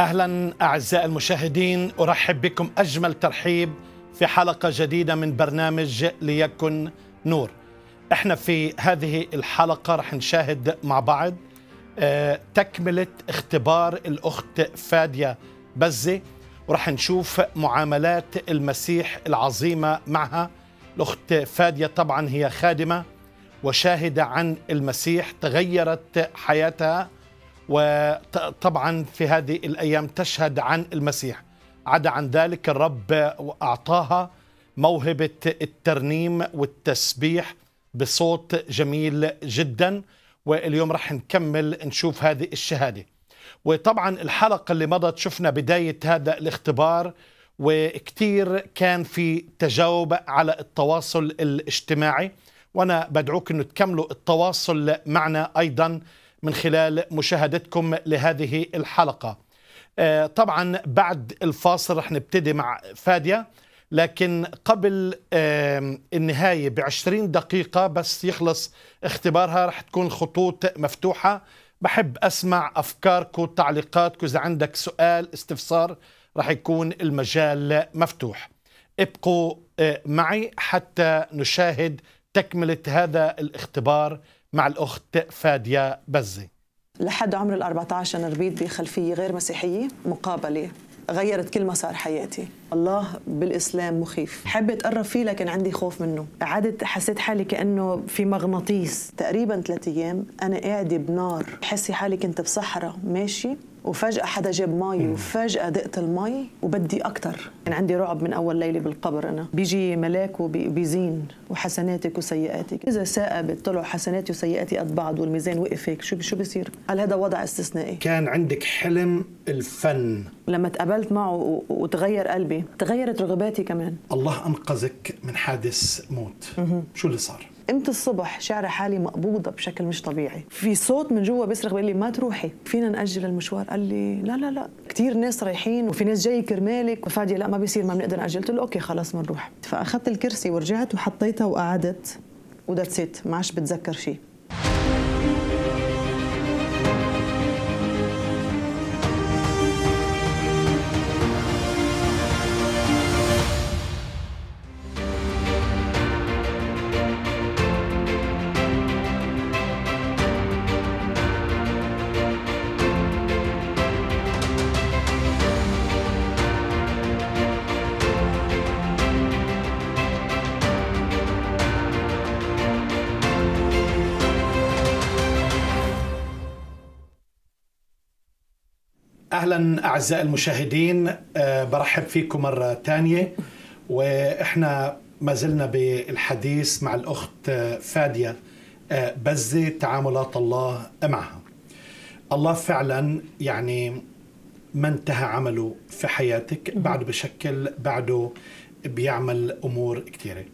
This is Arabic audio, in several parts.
اهلا اعزائي المشاهدين ارحب بكم اجمل ترحيب في حلقه جديده من برنامج ليكن نور. احنا في هذه الحلقه رح نشاهد مع بعض آه، تكمله اختبار الاخت فاديه بزه ورح نشوف معاملات المسيح العظيمه معها. الاخت فاديه طبعا هي خادمه وشاهده عن المسيح تغيرت حياتها وطبعا في هذه الأيام تشهد عن المسيح عدا عن ذلك الرب أعطاها موهبة الترنيم والتسبيح بصوت جميل جدا واليوم راح نكمل نشوف هذه الشهادة وطبعا الحلقة اللي مضت شفنا بداية هذا الاختبار وكثير كان في تجاوب على التواصل الاجتماعي وأنا بدعوك أنه تكملوا التواصل معنا أيضا من خلال مشاهدتكم لهذه الحلقة آه، طبعا بعد الفاصل رح نبتدي مع فادية لكن قبل النهاية بعشرين دقيقة بس يخلص اختبارها رح تكون خطوط مفتوحة بحب أسمع أفكاركم وتعليقاتك إذا عندك سؤال استفسار رح يكون المجال مفتوح ابقوا آه، معي حتى نشاهد تكملة هذا الاختبار مع الأخت فادية بزة لحد عمر ال 14 أنا ربيت بخلفية غير مسيحية مقابلة غيرت كل مسار حياتي الله بالإسلام مخيف حابة أتقرب فيه لكن عندي خوف منه قعدت حسيت حالي كأنه في مغناطيس تقريبا ثلاثة أيام أنا قاعدة بنار بحسي حالي كنت بصحراء ماشي وفجأة حدا جاب مي وفجأة دقت المي وبدي أكتر كان عندي رعب من أول ليلة بالقبر أنا بيجي ملاك وبيزين وحسناتك وسيئاتك إذا سائبت طلعوا حسناتي وسيئاتي قد بعض والميزان وقف هيك شو شو بصير؟ هل هذا وضع استثنائي؟ كان عندك حلم الفن لما تقابلت معه وتغير قلبي تغيرت رغباتي كمان الله أنقذك من حادث موت شو اللي صار؟ قمت الصبح شعر حالي مقبوضه بشكل مش طبيعي في صوت من جوا بيصرخ بيقول لي ما تروحي فينا ناجل المشوار قال لي لا لا لا كثير ناس رايحين وفي ناس جاي كرمالك فادي لا ما بيصير ما بنقدر ناجل قلت له اوكي خلص بنروح فاخذت الكرسي ورجعت وحطيتها وقعدت وذاتس ما عادش بتذكر شيء أعزائي المشاهدين آه، برحب فيكم مرة ثانية وإحنا ما زلنا بالحديث مع الأخت آه، فادية آه، بزة تعاملات الله معها الله فعلا يعني ما انتهى عمله في حياتك بعده بشكل بعده بيعمل أمور كثيرة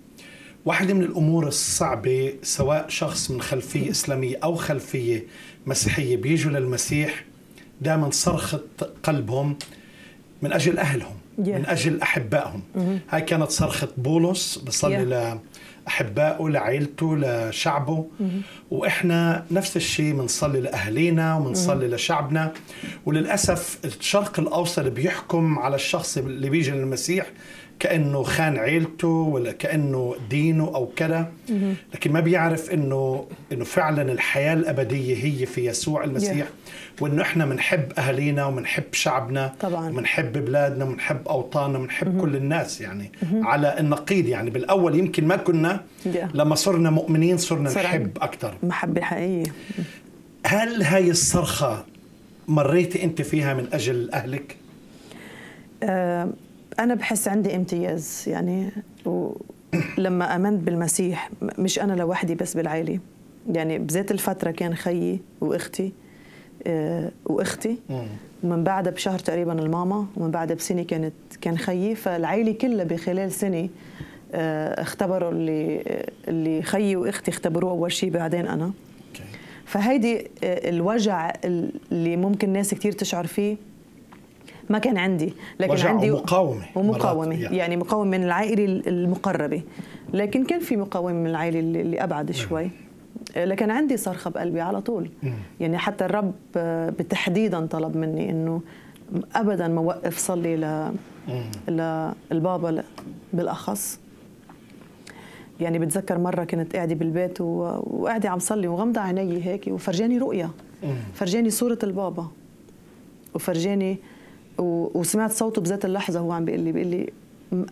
واحدة من الأمور الصعبة سواء شخص من خلفية إسلامية أو خلفية مسيحية بيجوا للمسيح دائما صرخة قلبهم من أجل أهلهم yeah. من أجل أحبائهم mm -hmm. هاي كانت صرخة بولس بصلي yeah. لأحبائه لعائلته لشعبه mm -hmm. وإحنا نفس الشيء بنصلي لأهالينا وبنصلي mm -hmm. لشعبنا وللأسف الشرق الأوسط بيحكم على الشخص اللي بيجي للمسيح كانه خان عيلته ولا كانه دينه او كذا لكن ما بيعرف انه انه فعلا الحياه الابديه هي في يسوع المسيح وانه احنا بنحب اهالينا وبنحب شعبنا طبعا وبنحب بلادنا وبنحب اوطاننا وبنحب كل الناس يعني على النقيض يعني بالاول يمكن ما كنا لما صرنا مؤمنين صرنا نحب اكثر محبه حقيقيه هل هاي الصرخه مريتي انت فيها من اجل اهلك؟ آه، انا بحس عندي امتياز يعني ولما امنت بالمسيح مش انا لوحدي بس بالعائله يعني بذات الفتره كان خيي واختي آه واختي ومن بعدها بشهر تقريبا الماما ومن بعدها بسنه كانت كان خيي فالعائله كلها بخلال سنه آه اختبروا اللي اللي خيي واختي اختبروه اول شيء بعدين انا فهيدي آه، الوجع اللي ممكن ناس كثير تشعر فيه ما كان عندي لكن عندي مقاومه ومقاومه يعني. يعني مقاومه من العائله المقربه لكن كان في مقاومه من العائله اللي ابعد شوي لكن عندي صرخه بقلبي على طول يعني حتى الرب بتحديدا طلب مني انه ابدا ما وقف صلي ل للبابا بالاخص يعني بتذكر مره كنت قاعده بالبيت وقاعده عم صلي وغمضه عيني هيك وفرجاني رؤيا فرجاني صوره البابا وفرجاني وسمعت صوته بذات اللحظه هو عم بيقول لي بيقول لي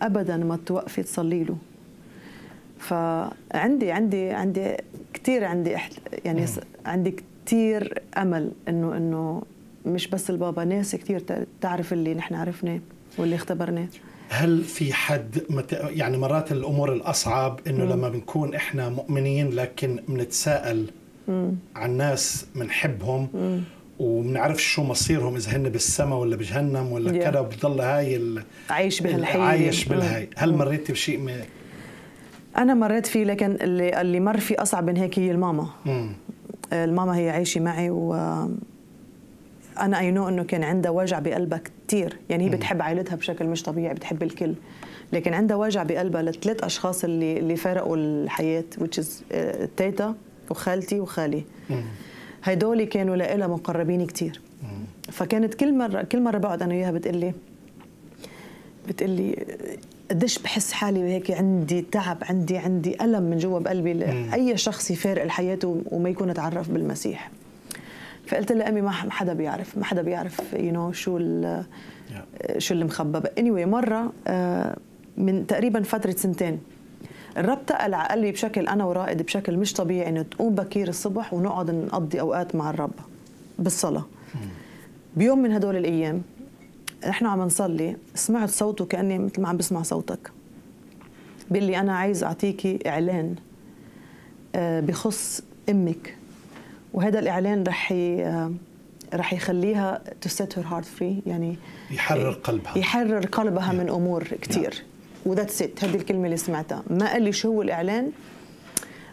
ابدا ما توقفي تصلي له فعندي عندي عندي كثير عندي يعني مم. عندي كثير امل انه انه مش بس البابا ناس كثير تعرف اللي نحن عرفناه واللي اختبرناه هل في حد مت... يعني مرات الامور الاصعب انه لما بنكون احنا مؤمنين لكن بنتساءل عن ناس بنحبهم ومنعرف شو مصيرهم اذا هن بالسما ولا بجهنم ولا yeah. كذا بتضل هاي ال... عايش بهالحياه عايش mm. بالهاي هل mm. مريتي بشيء ما انا مريت فيه لكن اللي اللي مر فيه اصعب من هيك هي الماما مم. Mm. آه، الماما هي عايشه معي و انا اي نو انه كان عندها وجع بقلبها كثير يعني هي بتحب عائلتها بشكل مش طبيعي بتحب الكل لكن عندها وجع بقلبها لثلاث اشخاص اللي اللي فارقوا الحياه وتش از آه، تيتا وخالتي وخالي مم. هدول كانوا لها مقربين كثير فكانت كل مره كل مره بقعد انا وياها بتقول لي بتقول لي قديش بحس حالي هيك عندي تعب عندي عندي الم من جوا بقلبي لاي شخص يفارق حياته وما يكون تعرف بالمسيح فقلت لها امي ما حدا بيعرف ما حدا بيعرف يو you نو know شو شو اللي مخبى اني anyway, مره آه، من تقريبا فتره سنتين الربطة العقلي بشكل أنا ورائد بشكل مش طبيعي إنه تقوم بكير الصبح ونقعد نقضي أوقات مع الرب بالصلاة بيوم من هدول الأيام نحن عم نصلي سمعت صوته كأني مثل ما عم بسمع صوتك بيقول لي أنا عايز أعطيكي إعلان آه، بخص أمك وهذا الإعلان رح آه، رح يخليها تو سيت هير هارت فري يعني يحرر قلبها يحرر قلبها من امور كثير وذاتس ات هذه الكلمه اللي سمعتها ما قال لي شو هو الاعلان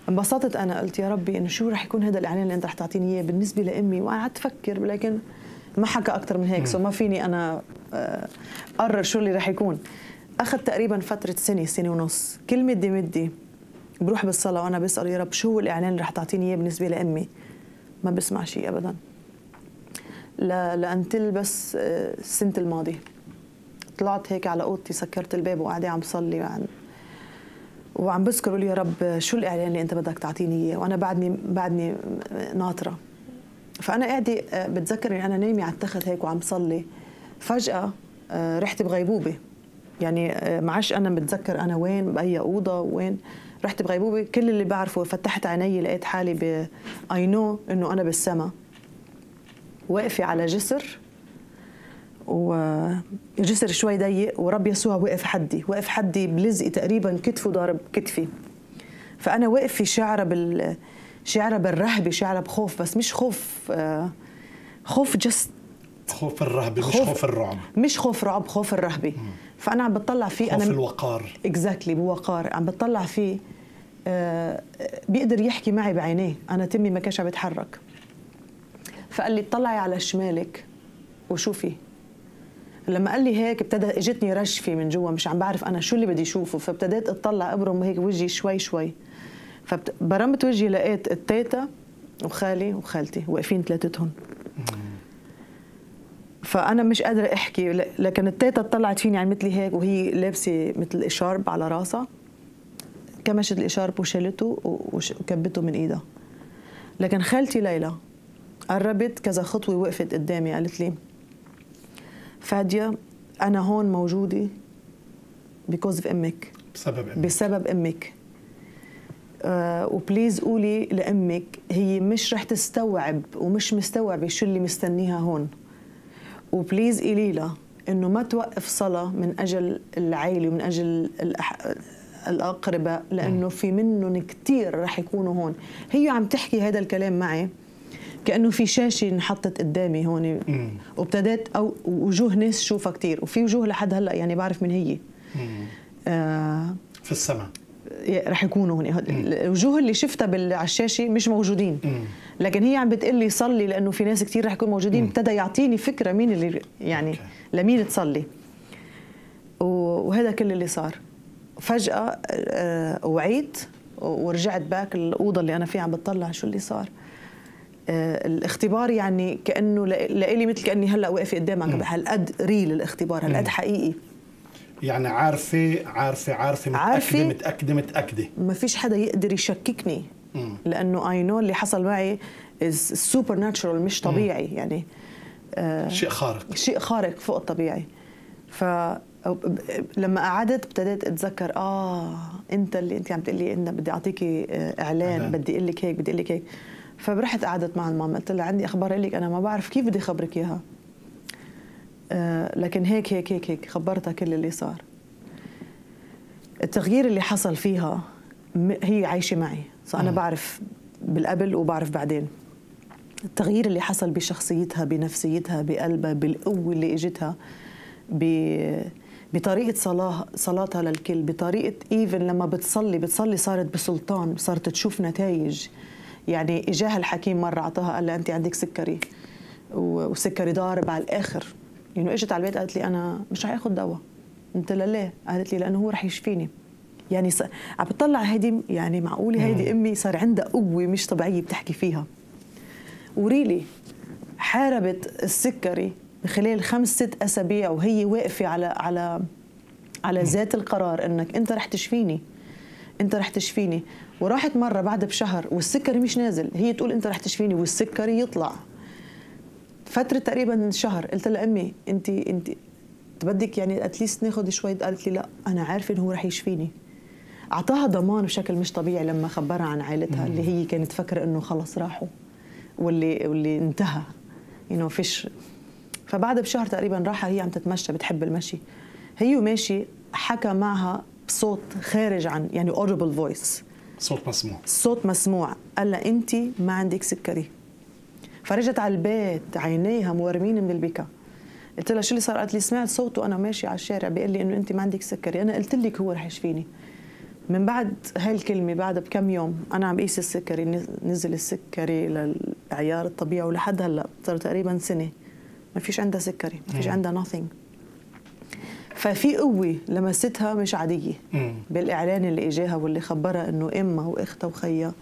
انبسطت انا قلت يا ربي انه شو رح يكون هذا الاعلان اللي انت رح تعطيني اياه بالنسبه لامي وانا قعدت افكر لكن ما حكى اكثر من هيك سو ما فيني انا آه، قرر شو اللي رح يكون اخذ تقريبا فتره سنه سنه ونص كلمه دي مدي بروح بالصلاه وانا بسال يا رب شو هو الاعلان اللي رح تعطيني اياه بالنسبه لامي ما بسمع شيء ابدا لانتل بس آه، السنه الماضيه طلعت هيك على اوضتي سكرت الباب وقاعده عم صلي وعن وعم بذكر يا رب شو الاعلان اللي انت بدك تعطيني اياه وانا بعدني بعدني ناطره فانا قاعده آه، بتذكر اني انا نايمه على التخت هيك وعم صلي فجاه آه، رحت بغيبوبه يعني آه، معش انا متذكر انا وين باي اوضه وين رحت بغيبوبه كل اللي بعرفه فتحت عيني لقيت حالي ب اي نو انه انا بالسما واقفه على جسر وجسر شوي ضيق ورب يسوع وقف حدي وقف حدي بلزقي تقريبا كتفه ضارب كتفي فانا واقفه شعره بال شعره بالرهبه شعره بخوف بس مش خوف خوف جست خوف الرهبه مش خوف الرعب مش خوف رعب خوف الرهبه فانا عم بتطلع فيه خوف انا خوف الوقار اكزاكتلي exactly بوقار عم بتطلع فيه آه، بيقدر يحكي معي بعينيه انا تمي ما كانش عم بتحرك فقال لي اطلعي على شمالك وشوفي لما قال لي هيك ابتدى اجتني رشفه من جوا مش عم بعرف انا شو اللي بدي اشوفه فابتديت اطلع ابرم هيك وجهي شوي شوي فبرمت وجهي لقيت التيتا وخالي وخالتي واقفين ثلاثتهم فانا مش قادره احكي لكن التيتا طلعت فيني عملت يعني لي هيك وهي لابسه مثل اشارب على راسها كمشت الاشارب وشالته وكبته من ايدها لكن خالتي ليلى قربت كذا خطوه وقفت قدامي قالت لي فاديه انا هون موجوده بيكوز اوف امك بسبب امك بسبب امك أه وبليز قولي لامك هي مش رح تستوعب ومش مستوعبه شو اللي مستنيها هون وبليز قولي لها انه ما توقف صلاه من اجل العيلة ومن اجل الأح... الاقرباء لانه في منهم كثير رح يكونوا هون هي عم تحكي هذا الكلام معي كانه في شاشه انحطت قدامي هون وابتديت او وجوه ناس شوفها كثير وفي وجوه لحد هلا يعني بعرف من هي آه في السماء رح يكونوا هون الوجوه اللي شفتها على الشاشه مش موجودين مم. لكن هي عم بتقول لي صلي لانه في ناس كثير رح يكونوا موجودين ابتدى يعطيني فكره مين اللي يعني مم. لمين تصلي وهذا كل اللي صار فجاه آه، وعيت ورجعت باك الاوضه اللي انا فيها عم بتطلع شو اللي صار آه، الاختبار يعني كانه لإلي مثل كاني هلا واقفه قدامك هالقد ريل الاختبار هالقد حقيقي يعني عارفه عارفه عارفه متاكده عارفة متاكده متاكده ما فيش حدا يقدر يشككني مم. لانه اي نو اللي حصل معي از سوبر ناتشرال مش طبيعي مم. يعني آه شيء خارق شيء خارق فوق الطبيعي ف لما قعدت ابتديت اتذكر اه انت اللي انت عم تقولي انه بدي اعطيكي آه، اعلان, إعلان. بدي اقول لك هيك بدي اقول لك هيك فرحت قعدت مع الماما قلت لها عندي اخبار لك انا ما بعرف كيف بدي خبرك اياها آه، لكن هيك هيك هيك هيك خبرتها كل اللي صار التغيير اللي حصل فيها هي عايشه معي فانا آه. بعرف بالقبل وبعرف بعدين التغيير اللي حصل بشخصيتها بنفسيتها بقلبها بالقوه اللي اجتها بطريقه صلاه صلاتها للكل بطريقه ايفن لما بتصلي بتصلي صارت بسلطان صارت تشوف نتائج يعني اجاها الحكيم مره اعطاها قال لها انت عندك سكري وسكري ضارب على الاخر يعني اجت على البيت قالت لي انا مش رح اخذ دواء قلت لها ليه؟ قالت لي لانه هو رح يشفيني يعني س... عم بتطلع هيدي يعني معقوله هيدي امي صار عندها قوه مش طبيعيه بتحكي فيها وريلي حاربت السكري خلال خمس ست اسابيع وهي واقفه على على على ذات القرار انك انت رح تشفيني انت رح تشفيني وراحت مره بعد بشهر والسكري مش نازل هي تقول انت رح تشفيني والسكري يطلع فتره تقريبا شهر قلت لها امي انت انت بدك يعني اتليست ناخذ شوي قالت لي لا انا عارفه انه هو رح يشفيني اعطاها ضمان بشكل مش طبيعي لما خبرها عن عائلتها اللي هي كانت فاكره انه خلص راحوا واللي واللي انتهى يو نو فيش فبعد بشهر تقريبا راحة هي عم تتمشى بتحب المشي هي وماشي حكى معها بصوت خارج عن يعني اوربل فويس صوت مسموع صوت مسموع قال لها انت ما عندك سكري فرجت على البيت عينيها مورمين من البكاء قلت لها شو اللي صار قالت لي سمعت صوته وانا ماشي على الشارع بيقول لي انه انت ما عندك سكري انا قلت لك هو رح يشفيني من بعد هالكلمة بعد بكم يوم أنا عم بقيس السكري نزل السكري للعيار الطبيعي ولحد هلا صار تقريبا سنة ما فيش عندها سكري ما فيش عندها nothing ففي قوه لمستها مش عاديه بالاعلان اللي اجاها واللي خبرها انه امها واختها وخيها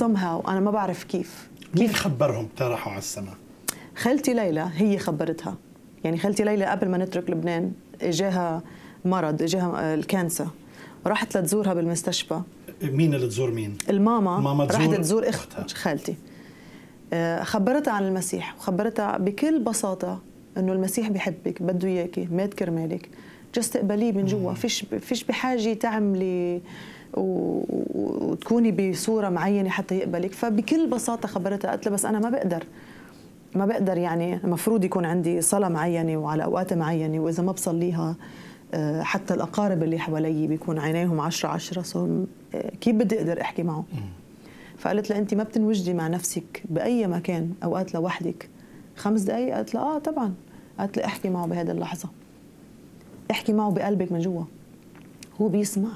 somehow انا ما بعرف كيف مين خبرهم راحوا على السماء؟ خالتي ليلى هي خبرتها يعني خالتي ليلى قبل ما نترك لبنان اجاها مرض اجاها الكانسر راحت لتزورها بالمستشفى مين اللي تزور مين؟ الماما ماما تزور راحت تزور اختها خالتي آه، خبرتها عن المسيح وخبرتها بكل بساطه انه المسيح بحبك بده اياكي مات كرمالك جس تقبليه من جوا فيش فيش بحاجه تعملي وتكوني بصوره معينه حتى يقبلك فبكل بساطه خبرتها قالت لها بس انا ما بقدر ما بقدر يعني المفروض يكون عندي صلاه معينه وعلى اوقات معينه واذا ما بصليها آه، حتى الاقارب اللي حوالي بيكون عينيهم عشرة عشرة سو آه، كيف بدي اقدر احكي معه فقالت لها انت ما بتنوجدي مع نفسك باي مكان اوقات لوحدك خمس دقائق قالت لها اه طبعا قالت لي احكي معه بهذه اللحظه احكي معه بقلبك من جوا هو بيسمع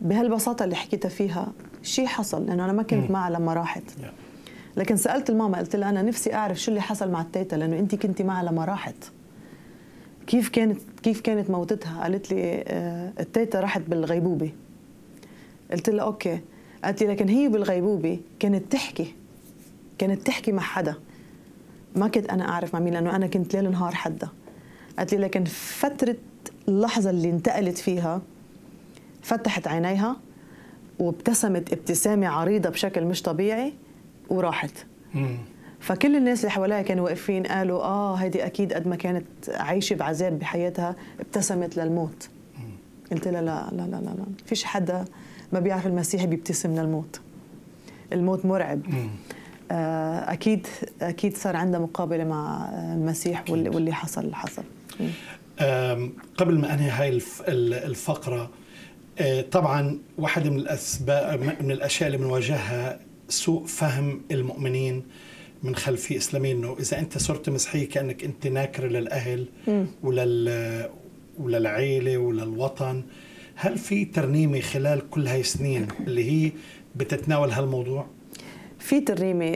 بهالبساطه اللي حكيتها فيها شيء حصل لانه انا ما كنت معها لما راحت لكن سالت الماما قلت لها انا نفسي اعرف شو اللي حصل مع التيتا لانه انت كنتي معها لما راحت كيف كانت كيف كانت موتتها قالت لي آه، التيتا راحت بالغيبوبه قلت لها اوكي قالت لي لكن هي بالغيبوبه كانت تحكي كانت تحكي مع حدا ما كنت انا اعرف مع مين لانه انا كنت ليل نهار حدها قالت لي لكن فتره اللحظه اللي انتقلت فيها فتحت عينيها وابتسمت ابتسامه عريضه بشكل مش طبيعي وراحت فكل الناس اللي حواليها كانوا واقفين قالوا اه هيدي اكيد قد ما كانت عايشه بعذاب بحياتها ابتسمت للموت قلت لها لا لا لا لا لا فيش حدا ما بيعرف المسيح بيبتسم للموت الموت مرعب مم. آه، اكيد اكيد صار عندها مقابله مع المسيح أكيد. واللي حصل حصل قبل ما انهي هاي الفقره آه، طبعا واحدة من الاسباب من الاشياء اللي بنواجهها سوء فهم المؤمنين من خلفية إسلامية إنه إذا أنت صرت مسيحي كأنك أنت ناكرة للأهل ولل وللعيلة وللوطن هل في ترنيمة خلال كل هاي السنين اللي هي بتتناول هالموضوع؟ في ترنيمة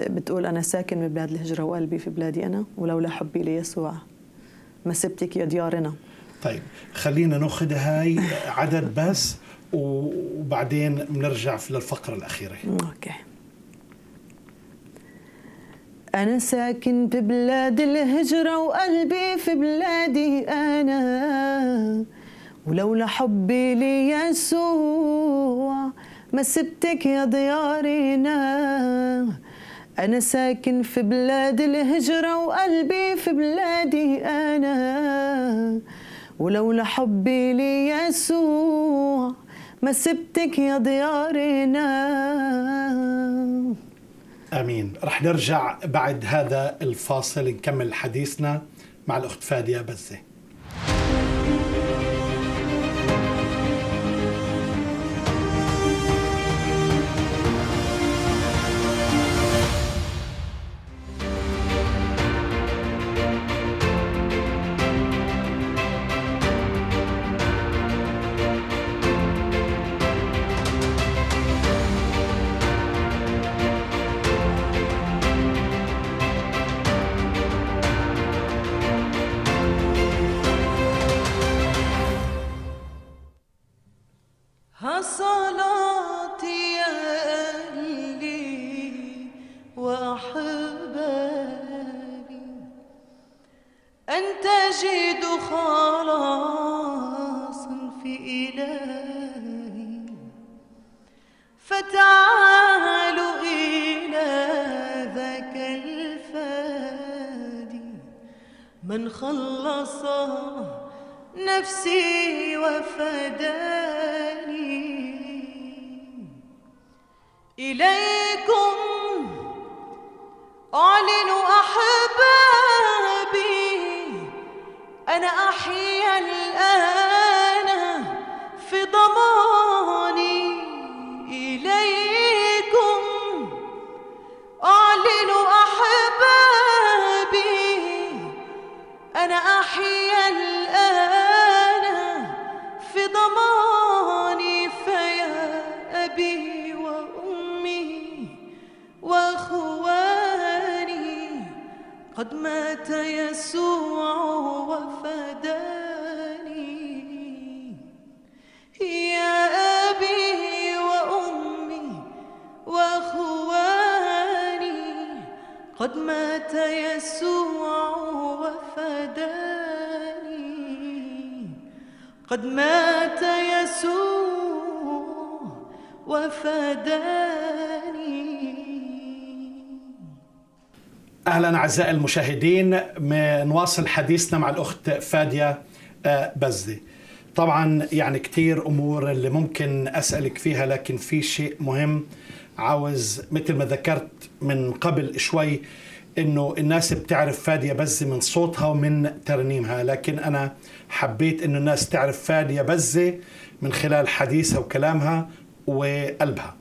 بتقول أنا ساكن ببلاد الهجرة وقلبي في بلادي أنا ولولا حبي ليسوع ما سبتك يا ديارنا طيب خلينا ناخذ هاي عدد بس وبعدين بنرجع للفقرة الأخيرة أوكي أنا ساكن ببلاد الهجرة وقلبي في بلادي أنا ولولا حبي ليسوع لي ما سبتك يا ضيارينا أنا ساكن في بلاد الهجرة وقلبي في بلادي أنا ولولا حبي لي يسوع ما سبتك يا ديارنا امين رح نرجع بعد هذا الفاصل نكمل حديثنا مع الاخت فاديه بزه أن تجد خلاصا في إلهي فتعال إلى ذاك الفادي من خلص نفسي وفداني إليكم أعلن أحبابي أنا أحيا قد مات يسوع وفداني يا أبي وأمي وأخواني قد مات يسوع وفداني قد مات يسوع وفداني اهلا اعزائي المشاهدين نواصل حديثنا مع الاخت فاديه آه، بزدي طبعا يعني كثير امور اللي ممكن اسالك فيها لكن في شيء مهم عاوز مثل ما ذكرت من قبل شوي انه الناس بتعرف فاديه بزه من صوتها ومن ترنيمها لكن انا حبيت انه الناس تعرف فاديه بزه من خلال حديثها وكلامها وقلبها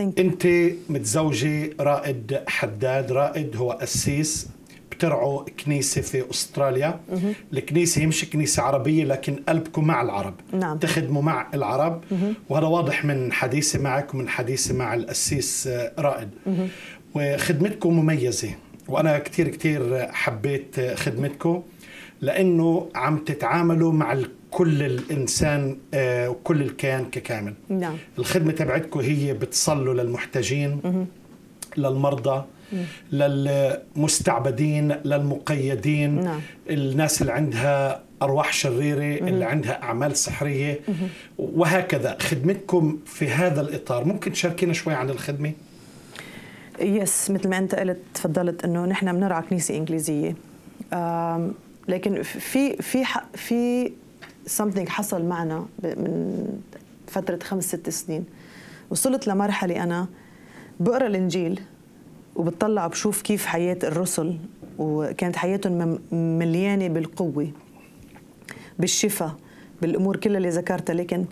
انت متزوجه رائد حداد رائد هو اسيس بترعوا كنيسة في أستراليا مه. الكنيسة هي مش كنيسة عربية لكن قلبكم مع العرب نعم. تخدموا مع العرب مه. وهذا واضح من حديثي معك ومن حديثي مع الأسيس آه، رائد مه. وخدمتكم مميزة وأنا كتير كتير حبيت خدمتكم لأنه عم تتعاملوا مع الكل كل الانسان آه، وكل الكيان ككامل نعم الخدمه تبعتكم هي بتصلوا للمحتاجين مه. للمرضى مه. للمستعبدين للمقيدين نعم. الناس اللي عندها ارواح شريره مه. اللي عندها اعمال سحريه وهكذا خدمتكم في هذا الاطار ممكن تشاركينا شوي عن الخدمه يس مثل ما انت قلت تفضلت انه نحن بنرعى كنيسه انجليزيه لكن في في في something حصل معنا من فترة خمس ست سنين وصلت لمرحلة أنا بقرا الإنجيل وبتطلع بشوف كيف حياة الرسل وكانت حياتهم مليانة بالقوة بالشفاء بالأمور كلها اللي ذكرتها لكن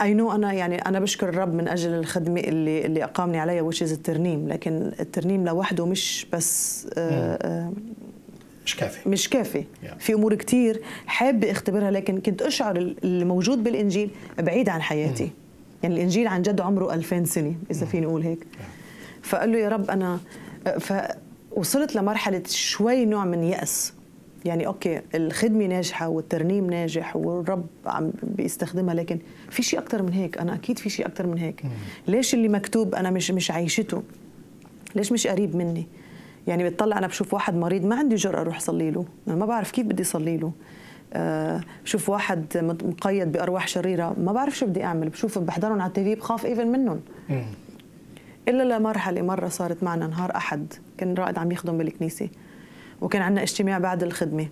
اي نو انا يعني انا بشكر الرب من اجل الخدمه اللي اللي اقامني عليها وش الترنيم لكن الترنيم لوحده مش بس آآ آه، آآ آه، مش كافي مش كافي yeah. في امور كتير حابة اختبرها لكن كنت اشعر اللي موجود بالانجيل بعيد عن حياتي mm. يعني الانجيل عن جد عمره 2000 سنه اذا mm. فيني اقول هيك yeah. فقال له يا رب انا فوصلت لمرحله شوي نوع من ياس يعني اوكي الخدمه ناجحه والترنيم ناجح والرب عم بيستخدمها لكن في شيء اكثر من هيك انا اكيد في شيء اكثر من هيك mm. ليش اللي مكتوب انا مش مش عايشته ليش مش قريب مني يعني بتطلع انا بشوف واحد مريض ما عندي جرأه اروح اصلي له انا ما بعرف كيف بدي اصلي له آه، بشوف واحد مقيد بارواح شريره ما بعرف شو بدي اعمل بشوف بحضرهم على التي بخاف ايفن منهم الا لمرحله مره صارت معنا نهار احد كان رائد عم يخدم بالكنيسه وكان عندنا اجتماع بعد الخدمه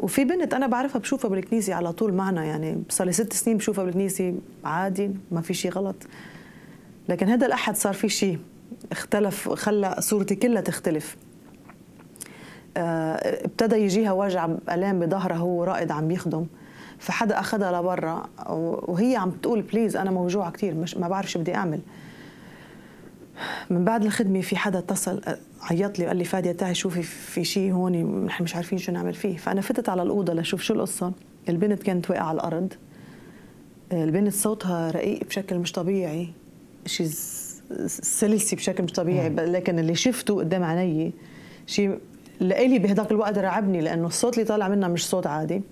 وفي بنت انا بعرفها بشوفها بالكنيسه على طول معنا يعني صار لي ست سنين بشوفها بالكنيسه عادي ما في شيء غلط لكن هذا الاحد صار في شيء اختلف خلى صورتي كلها تختلف آه، ابتدى يجيها وجع الام بظهرها هو رائد عم يخدم فحدا اخذها لبرا وهي عم تقول بليز انا موجوعه كثير مش ما بعرف شو بدي اعمل من بعد الخدمه في حدا اتصل عيط لي وقال لي فاديه تعي شوفي في شيء هون نحن مش عارفين شو نعمل فيه فانا فتت على الاوضه لشوف شو القصه البنت كانت واقعه على الارض آه، البنت صوتها رقيق بشكل مش طبيعي شيز سلسي بشكل مش طبيعي لكن اللي شفته قدام عيني شيء لإلي بهداك الوقت رعبني لأنه الصوت اللي طالع منها مش صوت عادي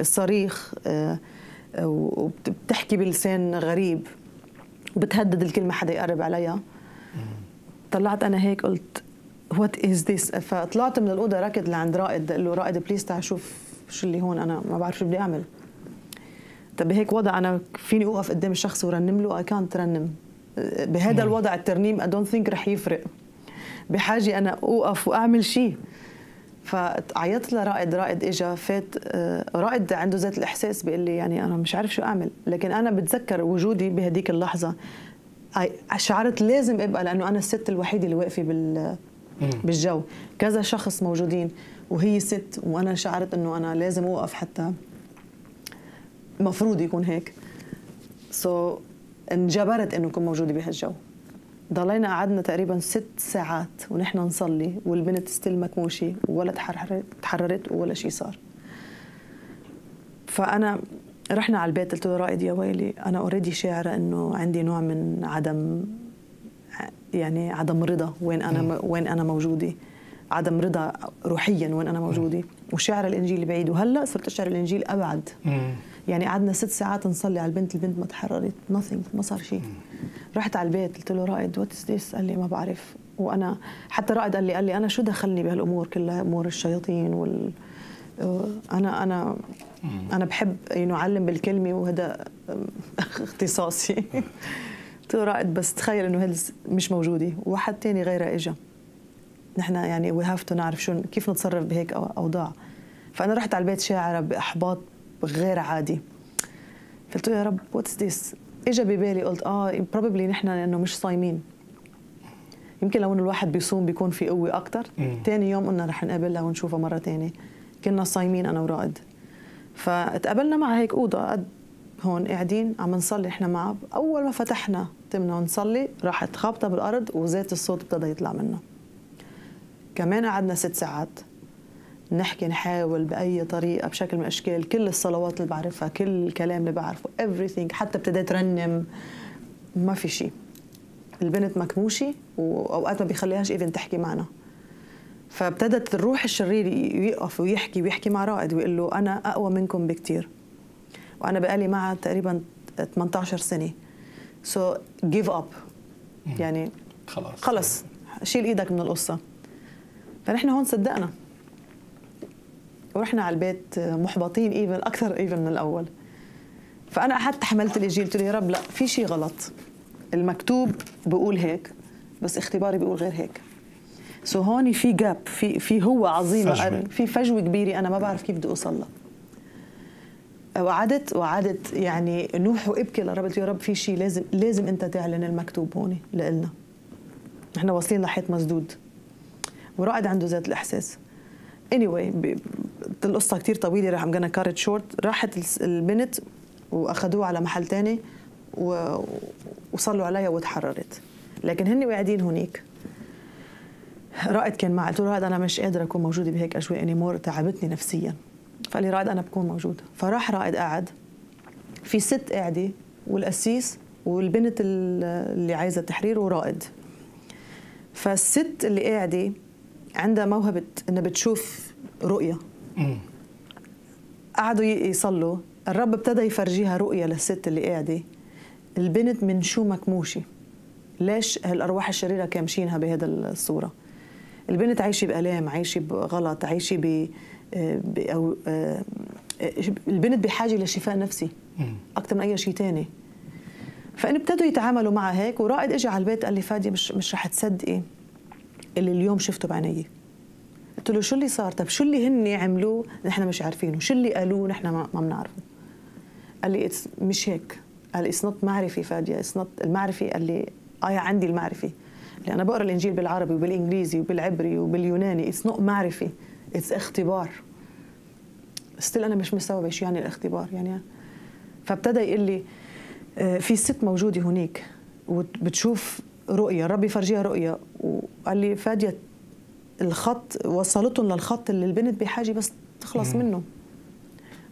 الصريخ آه، وبتحكي بلسان غريب وبتهدد الكلمة حدا يقرب عليها طلعت أنا هيك قلت وات از ذس فطلعت من الأوضة راكد لعند رائد قال له رائد بليز تعال شوف شو اللي هون أنا ما بعرف شو بدي أعمل طب بهيك وضع أنا فيني أوقف قدام الشخص ورنم له أي كانت رنم بهذا نعم. الوضع الترنيم اي دونت ثينك رح يفرق بحاجه انا اوقف واعمل شيء فعيطت لرائد رائد اجى فات آه، رائد عنده ذات الاحساس بيقول لي يعني انا مش عارف شو اعمل لكن انا بتذكر وجودي بهديك اللحظه شعرت لازم ابقى لانه انا الست الوحيده اللي واقفه بال بالجو كذا شخص موجودين وهي ست وانا شعرت انه انا لازم اوقف حتى مفروض يكون هيك سو so انجبرت انه اكون موجوده بهالجو ضلينا قعدنا تقريبا ست ساعات ونحن نصلي والبنت ستيل مكموشه ولا تحررت تحررت ولا شيء صار فانا رحنا على البيت قلت له رائد يا ويلي انا اوريدي شاعره انه عندي نوع من عدم يعني عدم رضا وين انا وين انا موجوده عدم رضا روحيا وين انا موجوده وشعر الانجيل بعيد وهلا صرت اشعر الانجيل ابعد يعني قعدنا ست ساعات نصلي على البنت البنت ما تحررت nothing ما صار شيء رحت على البيت قلت له رائد وات از ذيس قال لي ما بعرف وانا حتى رائد قال لي قال لي انا شو دخلني بهالامور كلها امور الشياطين وال آه، انا انا انا بحب يعني اعلم بالكلمه وهذا اختصاصي قلت له رائد بس تخيل انه هذا مش موجوده وواحد ثاني غيره اجى نحن يعني وي هاف تو نعرف شو كيف نتصرف بهيك اوضاع فانا رحت على البيت شاعره باحباط غير عادي قلت له يا رب واتس ذيس اجى ببالي قلت اه بروبلي نحن لانه مش صايمين يمكن لو انه الواحد بيصوم بيكون في قوه اكثر ثاني يوم قلنا رح نقابلها ونشوفها مره ثانيه كنا صايمين انا ورائد فتقابلنا مع هيك اوضه قد هون قاعدين عم نصلي احنا معها اول ما فتحنا تمنا ونصلي راحت خابطه بالارض وزيت الصوت ابتدى يطلع منها كمان قعدنا ست ساعات نحكي نحاول باي طريقه بشكل من الاشكال كل الصلوات اللي بعرفها كل الكلام اللي بعرفه everything حتى ابتديت رنم ما في شيء البنت مكموشه واوقات ما بيخليهاش ايفن تحكي معنا فابتدت الروح الشرير يقف ويحكي ويحكي مع رائد ويقول له انا اقوى منكم بكثير وانا بقالي معها تقريبا 18 سنه سو جيف اب يعني خلاص خلص شيل ايدك من القصه فنحن هون صدقنا ورحنا على البيت محبطين ايفن اكثر ايفن من الاول فانا حتى حملت الاجيل قلت له يا رب لا في شيء غلط المكتوب بقول هيك بس اختباري بيقول غير هيك سو هون في جاب في في هو عظيم في فجوه كبيره انا ما بعرف كيف بدي اوصل وعدت وعدت يعني نوح وابكي لرب قلت يا رب في شيء لازم لازم انت تعلن المكتوب هون لنا نحن واصلين لحيط مسدود ورائد عنده ذات الاحساس anyway القصه كتير طويله راح ام كارت شورت راحت البنت واخذوها على محل تاني وصلوا عليها وتحررت لكن هن قاعدين هنيك رائد كان معي قلت له رائد انا مش قادره اكون موجوده بهيك اجواء اني مور تعبتني نفسيا فقال لي رائد انا بكون موجود فراح رائد قعد في ست قاعده والقسيس والبنت اللي عايزه تحرير ورائد فالست اللي قاعده عندها موهبه انها بتشوف رؤيه قعدوا يصلوا الرب ابتدى يفرجيها رؤية للست اللي قاعدة البنت من شو مكموشة ليش هالأرواح الشريرة كامشينها بهذا الصورة البنت عايشة بألام عايشة بغلط عايشة ب أو آه، البنت بحاجة لشفاء نفسي أكثر من أي شيء ثاني فإن ابتدوا يتعاملوا معها هيك ورائد إجى على البيت قال لي فادي مش مش رح تصدقي اللي اليوم شفته بعيني قلت له شو اللي صار طب شو اللي هن عملوه نحن مش عارفينه شو اللي قالوه نحن ما بنعرفه قال لي مش هيك قال لي نوت معرفه فاديه اتس نوت المعرفه قال لي اه عندي المعرفه اللي انا بقرا الانجيل بالعربي وبالانجليزي وبالعبري وباليوناني اتس نوت معرفه اتس اختبار ستيل انا مش مستوعبه شو يعني الاختبار يعني فابتدى يقول لي آه، في ست موجوده هناك وبتشوف رؤيه ربي فرجيها رؤيه وقال لي فاديه الخط وصلتهم للخط اللي البنت بحاجه بس تخلص مم. منه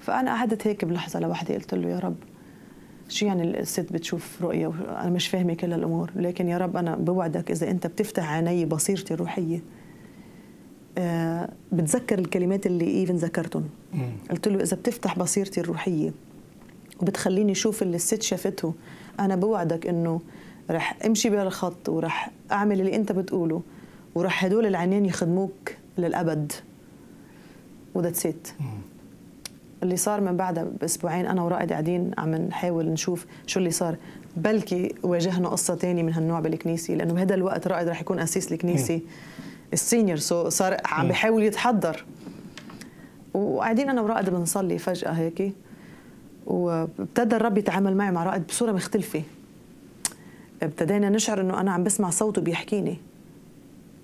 فانا قعدت هيك بلحظه لوحدي قلت له يا رب شو يعني الست بتشوف رؤية أنا مش فاهمة كل الأمور لكن يا رب أنا بوعدك إذا أنت بتفتح عيني بصيرتي الروحية آه بتذكر الكلمات اللي إيفن ذكرتهم قلت له إذا بتفتح بصيرتي الروحية وبتخليني أشوف اللي الست شافته أنا بوعدك إنه رح أمشي بهالخط ورح أعمل اللي أنت بتقوله وراح هدول العينين يخدموك للابد وذاتس ات اللي صار من بعدها باسبوعين انا ورائد قاعدين عم نحاول نشوف شو اللي صار بلكي واجهنا قصه ثانيه من هالنوع بالكنيسه لانه بهذا الوقت رائد راح يكون اسيس الكنيسه السينيور سو صار عم بحاول يتحضر وقاعدين انا ورائد بنصلي فجاه هيك وابتدى الرب يتعامل معي مع رائد بصوره مختلفه ابتدينا نشعر انه انا عم بسمع صوته بيحكيني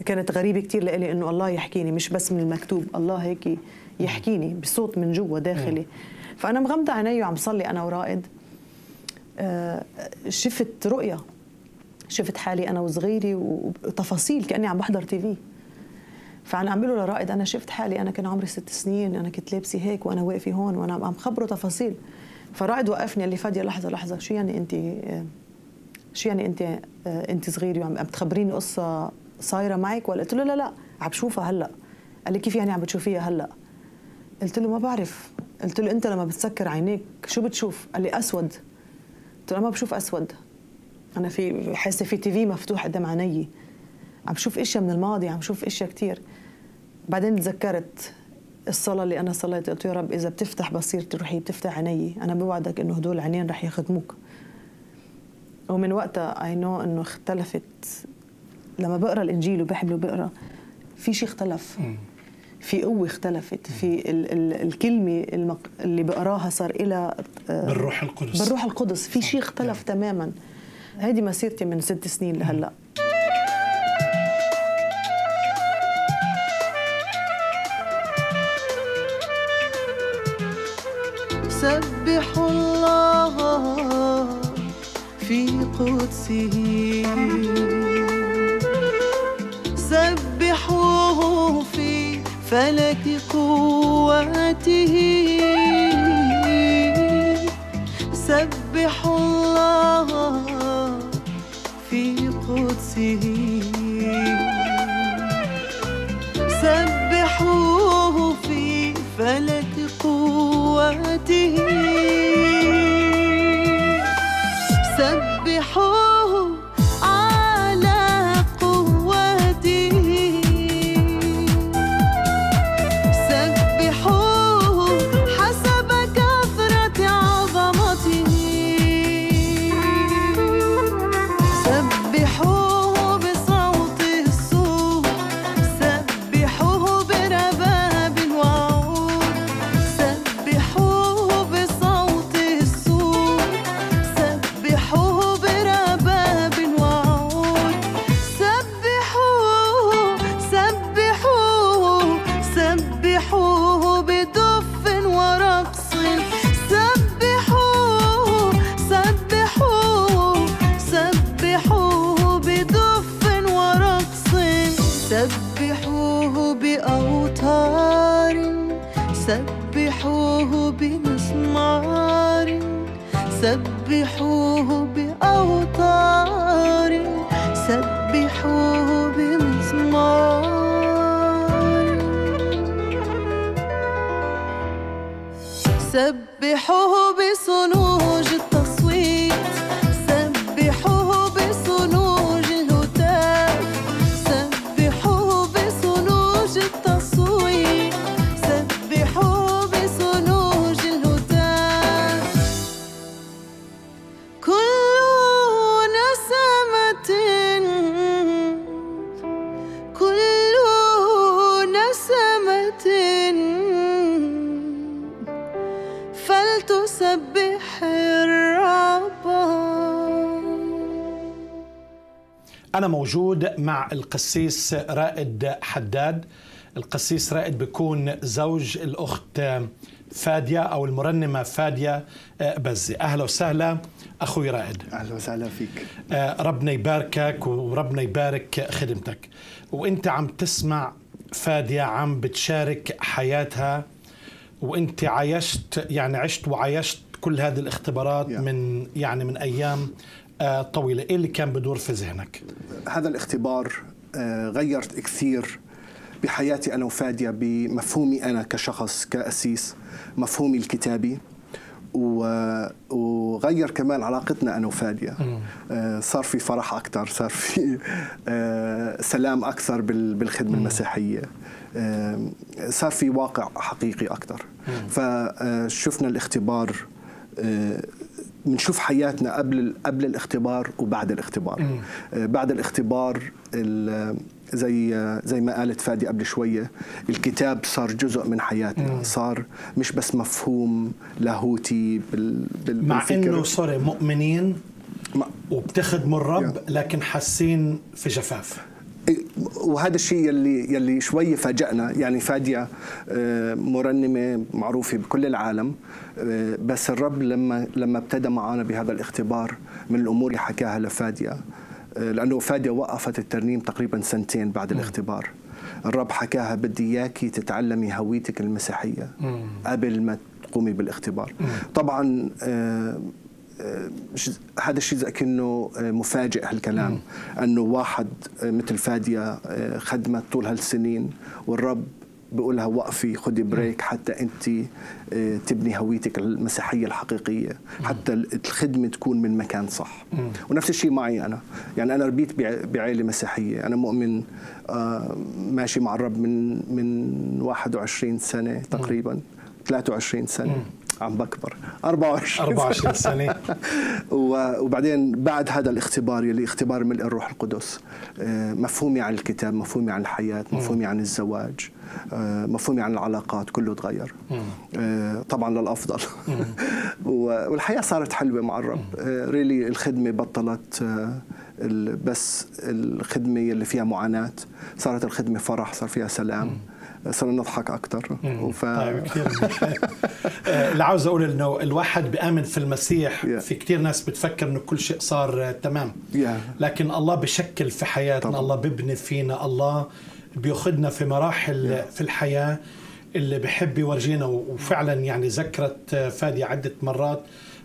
كانت غريبه كثير لإلي انه الله يحكيني مش بس من المكتوب الله هيك يحكيني بصوت من جوا داخلي فانا مغمضه عيني وعم صلي انا ورائد آه، شفت رؤيه شفت حالي انا وصغيري وتفاصيل كاني عم بحضر تي في فانا عم بقول لرائد انا شفت حالي انا كان عمري ست سنين انا كنت لابسه هيك وانا واقفه هون وانا عم خبره تفاصيل فرائد وقفني قال لي فاديه لحظه لحظه شو يعني انت آه، شو يعني انت آه، انت صغيره وعم تخبريني قصه صايره معك ولا قلت له لا لا عم بشوفها هلا قال لي كيف يعني عم بتشوفيها هلا قلت له ما بعرف قلت له انت لما بتسكر عينيك شو بتشوف قال لي اسود قلت له ما بشوف اسود انا في حاسه في تي في مفتوح قدام عيني عم بشوف اشياء من الماضي عم بشوف اشياء كثير بعدين تذكرت الصلاة اللي أنا صليت قلت يا رب إذا بتفتح بصيرتي روحي بتفتح عيني أنا بوعدك إنه هدول العينين رح يخدموك ومن وقتها أي نو إنه اختلفت لما بقرا الانجيل وبحب بقرا في شيء اختلف في قوة اختلفت في ال ال الكلمة المق... اللي بقراها صار إلى آه، بالروح القدس بالروح القدس في شيء اختلف نعم. تماما هذه مسيرتي من ست سنين لهلأ سبح الله في قدسه فلك قوته سبح الله في قدسه موجود مع القسيس رائد حداد القسيس رائد بيكون زوج الأخت فادية أو المرنمة فادية آه، بزة أهلا وسهلا أخوي رائد أهلا وسهلا فيك آه، ربنا يباركك وربنا يبارك خدمتك وإنت عم تسمع فادية عم بتشارك حياتها وانت عايشت يعني عشت وعايشت كل هذه الاختبارات yeah. من يعني من ايام طويله ايه اللي كان بدور في ذهنك هذا الاختبار آه، غيرت كثير بحياتي انا وفاديه بمفهومي انا كشخص كاسيس مفهومي الكتابي وغير كمان علاقتنا انا وفاديه آه، صار في فرح اكثر صار في آه، سلام اكثر بالخدمه المسيحيه صار في واقع حقيقي اكثر فشفنا الاختبار بنشوف حياتنا قبل قبل الاختبار وبعد الاختبار آه، بعد الاختبار زي زي ما قالت فادي قبل شويه الكتاب صار جزء من حياتنا صار مش بس مفهوم لاهوتي بال بالفكر مع انه سوري مؤمنين وبتخدموا الرب لكن حاسين في جفاف وهذا الشيء يلي يلي شوي فاجئنا يعني فاديه آه، مرنمه معروفه بكل العالم آه، بس الرب لما لما ابتدى معنا بهذا الاختبار من الامور اللي حكاها لفاديه آه، لانه فاديه وقفت الترنيم تقريبا سنتين بعد الاختبار الرب حكاها بدي اياكي تتعلمي هويتك المسيحيه قبل ما تقومي بالاختبار طبعا هذا الشيء زي كأنه آه، مفاجئ هالكلام أنه واحد آه، مثل فادية آه، خدمت طول هالسنين والرب بيقول لها وقفي خدي بريك حتى انت تبني هويتك المسيحيه الحقيقيه حتى الخدمه تكون من مكان صح ونفس الشيء معي انا يعني انا ربيت بعائله مسيحيه انا مؤمن ماشي مع الرب من من 21 سنه تقريبا 23 سنه عم بكبر 24 24 سنه وبعدين بعد هذا الاختبار يلي اختبار ملء الروح القدس آه، مفهومي عن الكتاب مفهومي عن الحياه مفهومي عن الزواج آه، مفهومي عن العلاقات كله تغير آه، طبعا للافضل والحياه صارت حلوه مع الرب ريلي الخدمه بطلت بس الخدمه اللي فيها معاناه صارت الخدمه فرح صار فيها سلام صرنا نضحك اكثر وف... طيب كثير اللي آه، عاوز اقول انه الواحد بامن في المسيح yeah. في كثير ناس بتفكر انه كل شيء صار تمام yeah. لكن الله بشكل في حياتنا طبعا. الله ببني فينا الله بياخذنا في مراحل yeah. في الحياه اللي بحب يورجينا وفعلا يعني ذكرت آه، فادي عده مرات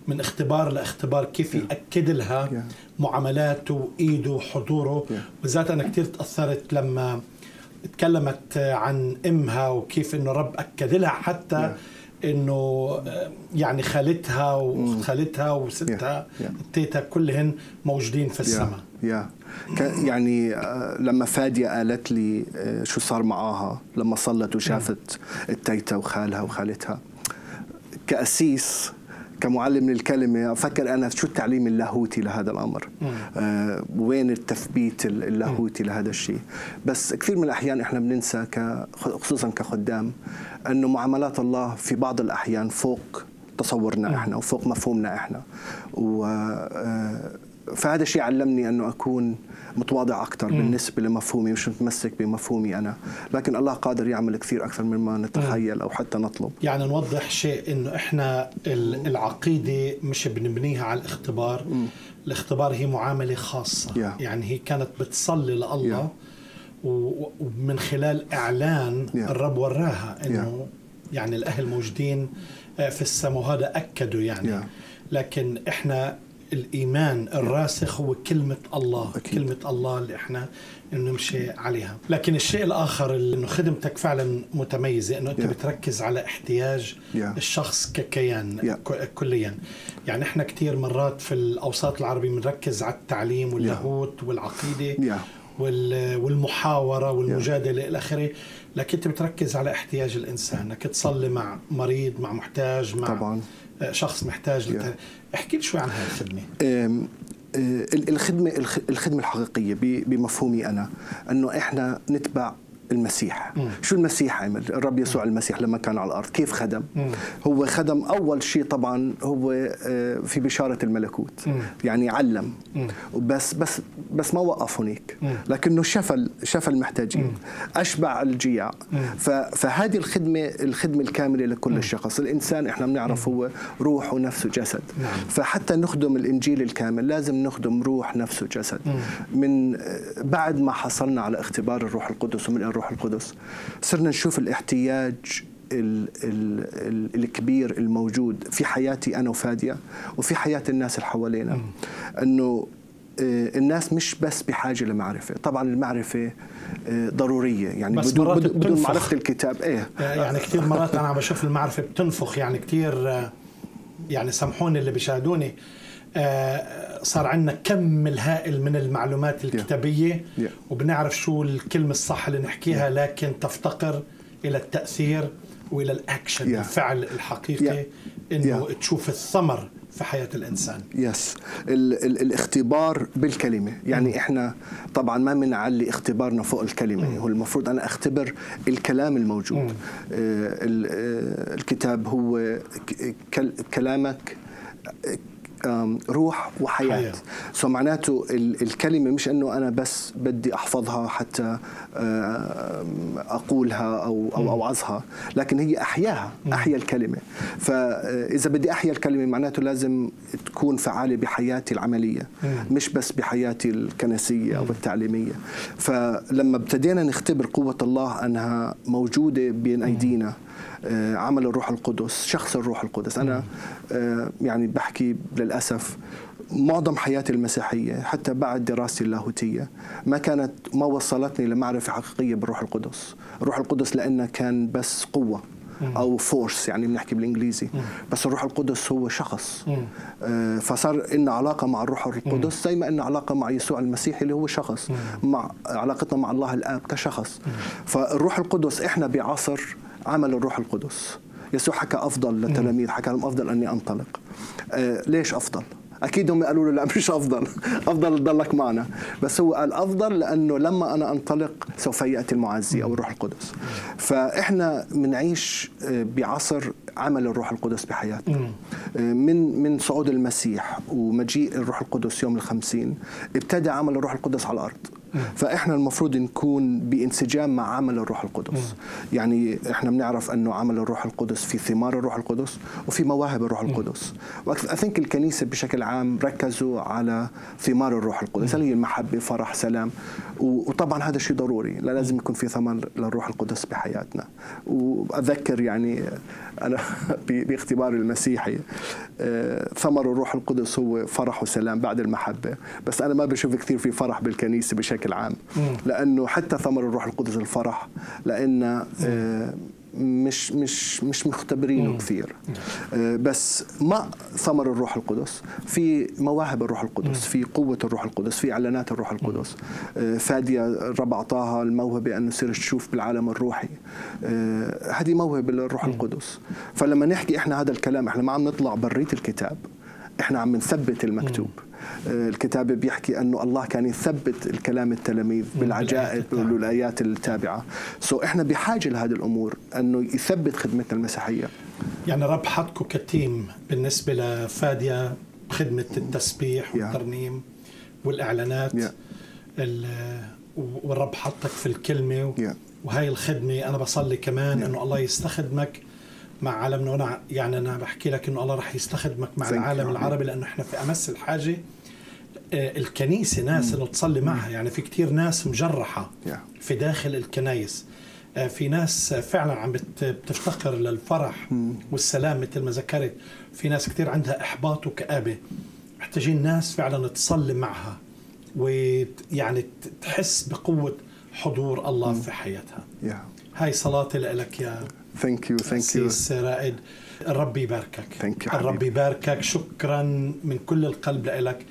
من اختبار لاختبار كيف ياكد لها معاملاته وايده وحضوره بالذات انا كثير تاثرت لما تكلمت عن امها وكيف انه رب اكد لها حتى نعم. انه يعني خالتها واخت خالتها وستها تيتا كلهن موجودين في السماء يا يعني آه، لما فادية قالت لي آه، شو صار معاها لما صلت وشافت التيتا نعم. وخالها وخالتها كأسيس كمعلم للكلمة أفكر أنا شو التعليم اللاهوتي لهذا الأمر آه وين التثبيت اللاهوتي لهذا الشيء بس كثير من الأحيان إحنا بننسى خصوصا كخدام أنه معاملات الله في بعض الأحيان فوق تصورنا إحنا وفوق مفهومنا إحنا و آه، فهذا الشيء علمني أنه أكون متواضع اكثر بالنسبه لمفهومي مش متمسك بمفهومي انا لكن الله قادر يعمل كثير اكثر مما نتخيل او حتى نطلب يعني نوضح شيء انه احنا العقيده مش بنبنيها على الاختبار الاختبار هي معامله خاصه yeah. يعني هي كانت بتصلي لله yeah. ومن خلال اعلان yeah. الرب وراها انه yeah. يعني الاهل موجودين آه، في السماء وهذا اكدوا يعني yeah. لكن احنا الايمان الراسخ هو كلمه الله أكيد. كلمه الله اللي احنا نمشي عليها لكن الشيء الاخر انه خدمتك فعلا متميزه انه انت yeah. بتركز على احتياج yeah. الشخص ككيان yeah. كليا يعني احنا كثير مرات في الاوساط العربي بنركز على التعليم واللاهوت yeah. والعقيده yeah. والمحاورة والمجادلة إلى آخره لكن أنت بتركز على احتياج الإنسان أنك تصلي مع مريض مع محتاج مع طبعا. آه، شخص محتاج احكي لي شوي عن هذه الخدمه آه، الخدمه الخدمه الحقيقيه بمفهومي انا انه احنا نتبع المسيح مم. شو المسيح عمل الرب يسوع المسيح لما كان على الارض كيف خدم مم. هو خدم اول شيء طبعا هو آه، في بشاره الملكوت مم. يعني علم مم. بس بس بس ما وقف هناك لكنه شفى شفى المحتاجين مم. اشبع الجياع فهذه الخدمه الخدمه الكامله لكل مم. الشخص الانسان احنا بنعرف هو روح ونفس وجسد مم. نعم. فحتى نخدم الانجيل الكامل لازم نخدم روح نفس وجسد مم. من آه، بعد ما حصلنا على اختبار الروح القدس ومن الروح القدس صرنا نشوف الاحتياج الـ الـ الكبير الموجود في حياتي انا وفاديه وفي حياه الناس اللي حوالينا انه آه، الناس مش بس بحاجه لمعرفه طبعا المعرفه آه، ضروريه يعني بس بدون مرات بدون, بدون معرفه الكتاب ايه آه، يعني كثير مرات انا عم بشوف المعرفه بتنفخ يعني كثير يعني سامحوني اللي بيشاهدوني صار عندنا كم الهائل من المعلومات الكتابيه yeah. Yeah. وبنعرف شو الكلمه الصح اللي نحكيها yeah. لكن تفتقر الى التاثير والى الاكشن yeah. الفعل الحقيقي yeah. انه yeah. تشوف الثمر في حياه الانسان يس yes. ال- ال- الاختبار بالكلمه يعني mm. احنا طبعا ما بنعلي اختبارنا فوق الكلمه mm. هو المفروض انا اختبر الكلام الموجود mm. آه، ال- ال- آه، الكتاب هو ك- كلامك روح وحياه سو معناته الكلمه مش انه انا بس بدي احفظها حتى اقولها او او اوعظها لكن هي احياها احيا الكلمه فاذا آه، بدي احيا الكلمه معناته لازم تكون فعاله بحياتي العمليه مش بس بحياتي الكنسيه او التعليميه فلما ابتدينا نختبر قوه الله انها موجوده بين ايدينا آه، عمل الروح القدس شخص الروح القدس أنا آه، يعني بحكي للأسف معظم حياتي المسيحية حتى بعد دراستي اللاهوتية ما كانت ما وصلتني لمعرفة حقيقية بالروح القدس الروح القدس لأنه كان بس قوة او فورس يعني بنحكي بالانجليزي بس الروح القدس هو شخص آه، فصار إن علاقه مع الروح القدس زي ما إن علاقه مع يسوع المسيح اللي هو شخص مع علاقتنا مع الله الاب كشخص فالروح القدس احنا بعصر عمل الروح القدس يسوع حكى افضل للتلاميذ حكى لهم افضل اني انطلق آه ليش افضل اكيد هم قالوا له لا مش افضل افضل تضلك معنا بس هو قال افضل لانه لما انا انطلق سوف ياتي المعزي او الروح القدس فاحنا بنعيش آه، بعصر عمل الروح القدس بحياتنا آه، من من صعود المسيح ومجيء الروح القدس يوم الخمسين ابتدى عمل الروح القدس على الارض فاحنا المفروض نكون بانسجام مع عمل الروح القدس يعني احنا بنعرف انه عمل الروح القدس في ثمار الروح القدس وفي مواهب الروح القدس واثنك الكنيسه بشكل عام ركزوا على ثمار الروح القدس اللي هي المحبه فرح سلام وطبعا هذا شيء ضروري لا لازم يكون في ثمار للروح القدس بحياتنا واذكر يعني انا باختباري المسيحي آه، ثمر الروح القدس هو فرح وسلام بعد المحبه بس انا ما بشوف كثير في فرح بالكنيسه بشكل بشكل عام لانه حتى ثمر الروح القدس الفرح لان آه، مش مش مش مختبرينه كثير آه، بس ما ثمر الروح القدس في مواهب الروح القدس في قوة الروح القدس في إعلانات الروح القدس آه، فادية الرب أعطاها الموهبة انه تصير تشوف بالعالم الروحي هذه موهبة للروح القدس فلما نحكي إحنا هذا الكلام إحنا ما عم نطلع برية الكتاب احنا عم نثبت المكتوب آه، الكتاب بيحكي انه الله كان يثبت الكلام التلاميذ بالعجائب نعم. والايات التابعه سو احنا بحاجه لهذه الامور انه يثبت خدمتنا المسيحيه يعني رب حطكم كتيم بالنسبه لفاديا خدمه التسبيح والترنيم والاعلانات والرب حطك في الكلمه وهي الخدمه انا بصلي كمان انه الله يستخدمك مع عالمنا وانا يعني انا بحكي لك انه الله رح يستخدمك مع العالم العربي لانه احنا في امس الحاجه آه، الكنيسه ناس انه تصلي mm. معها يعني في كثير ناس مجرحه في داخل الكنايس آه، في ناس فعلا عم بتفتقر للفرح mm. والسلام مثل ما ذكرت في ناس كثير عندها احباط وكابه محتاجين ناس فعلا تصلي معها ويعني تحس بقوه حضور الله mm. في حياتها هاي صلاتي لك يا ثانك يو ثانك يو رائد الرب يباركك ثانك يو الرب يباركك شكرا من كل القلب لك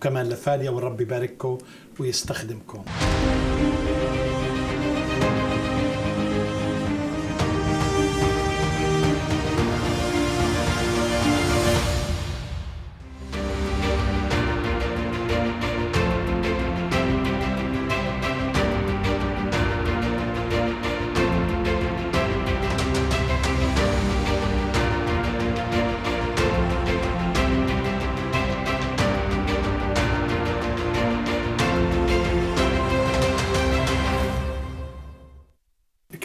كمان لفاديا والرب يبارككم ويستخدمكم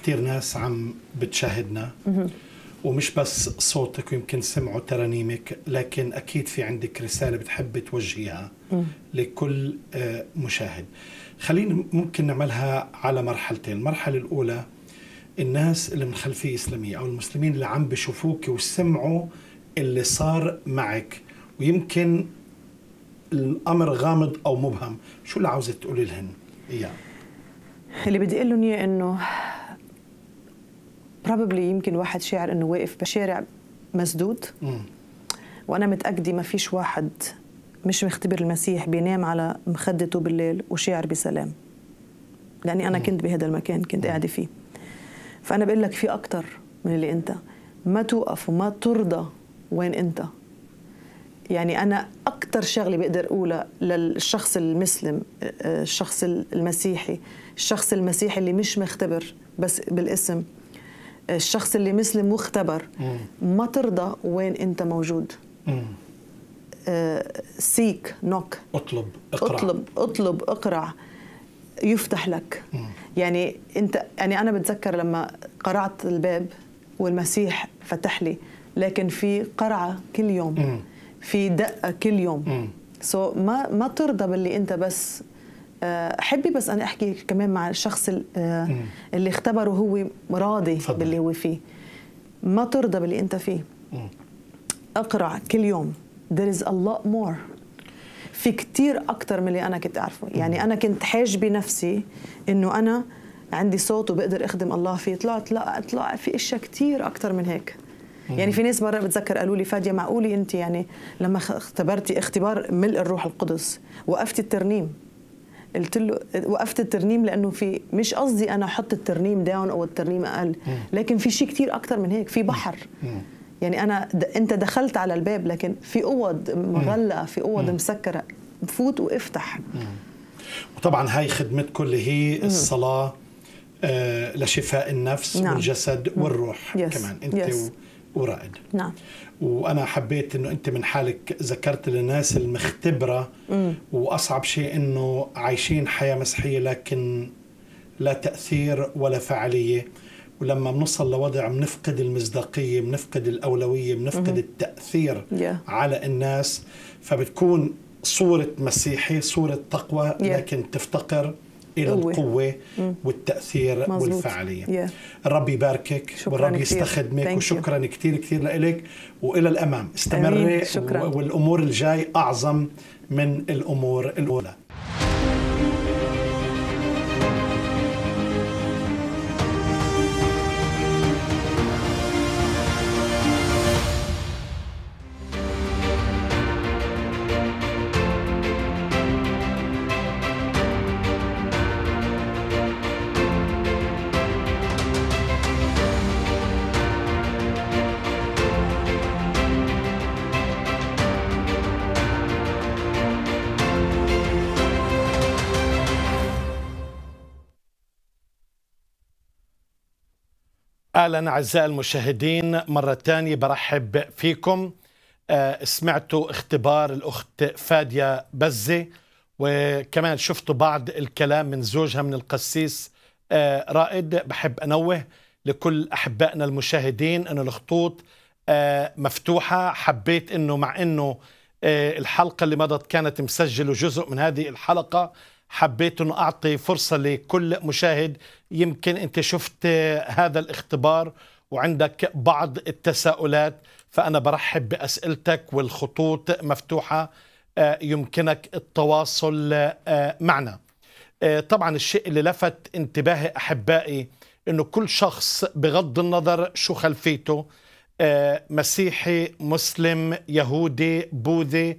كثير ناس عم بتشاهدنا ومش بس صوتك ويمكن سمعوا ترانيمك لكن أكيد في عندك رسالة بتحب توجهيها لكل آه، مشاهد خلينا ممكن نعملها على مرحلتين المرحلة الأولى الناس اللي من خلفية إسلامية أو المسلمين اللي عم بشوفوك وسمعوا اللي صار معك ويمكن الأمر غامض أو مبهم شو اللي عاوزة تقولي لهم إياه اللي بدي أقول لهم إياه إنه بروبلي يمكن واحد شاعر انه واقف بشارع مسدود وانا متاكده ما فيش واحد مش مختبر المسيح بينام على مخدته بالليل وشاعر بسلام لاني انا كنت بهذا المكان كنت قاعده فيه فانا بقول لك في اكثر من اللي انت ما توقف وما ترضى وين انت يعني انا اكثر شغله بقدر اقولها للشخص المسلم آه، آه، الشخص المسيحي الشخص المسيحي اللي مش مختبر بس بالاسم الشخص اللي مسلم مختبر ما ترضى وين انت موجود آه، سيك نوك اطلب اقرع اطلب اطلب اقرع يفتح لك مم. يعني انت يعني انا بتذكر لما قرعت الباب والمسيح فتح لي لكن في قرعه كل يوم مم. في دقه كل يوم سو so ما ما ترضى باللي انت بس آه، حبي بس انا احكي كمان مع الشخص آه، اللي اختبره هو راضي فضل. باللي هو فيه ما ترضى باللي انت فيه اقرا كل يوم there is a lot more في كثير اكثر من اللي انا كنت اعرفه يعني انا كنت حاج بنفسي انه انا عندي صوت وبقدر اخدم الله فيه طلعت لا طلع في اشياء كثير اكثر من هيك يعني في ناس مره بتذكر قالوا لي فاديه معقوله انت يعني لما اختبرتي اختبار ملء الروح القدس وقفتي الترنيم قلت له وقفت الترنيم لانه في مش قصدي انا احط الترنيم داون او الترنيم اقل لكن في شيء كثير اكثر من هيك في بحر يعني انا د... انت دخلت على الباب لكن في اوض مغلقه في اوض مسكره فوت وافتح وطبعا هاي خدمتكم اللي هي الصلاه آه لشفاء النفس نعم. والجسد والروح يس. كمان انت يس. ورائد نعم وانا حبيت انه انت من حالك ذكرت للناس المختبره واصعب شيء انه عايشين حياه مسيحيه لكن لا تاثير ولا فعاليه ولما بنوصل لوضع بنفقد المصداقيه بنفقد الاولويه بنفقد التاثير yeah. على الناس فبتكون صوره مسيحي صوره تقوى لكن تفتقر الى قوة. القوه والتاثير مزبوط. والفعاليه yeah. الرب يباركك والرب يستخدمك وشكرا كثير كثير لك والى الامام استمري والامور الجاي اعظم من الامور الاولى حالا أعزائي المشاهدين مرة ثانية برحب فيكم آه، سمعتوا اختبار الأخت فادية بزة وكمان شفتوا بعض الكلام من زوجها من القسيس آه، رائد بحب أنوه لكل أحبائنا المشاهدين أن الخطوط آه، مفتوحة حبيت أنه مع أنه الحلقة اللي مضت كانت مسجلة جزء من هذه الحلقة حبيت أن أعطي فرصة لكل مشاهد يمكن أنت شفت هذا الاختبار وعندك بعض التساؤلات فأنا برحب بأسئلتك والخطوط مفتوحة آه، يمكنك التواصل آه، معنا آه، طبعا الشيء اللي لفت انتباهي أحبائي أنه كل شخص بغض النظر شو خلفيته مسيحي مسلم يهودي بوذي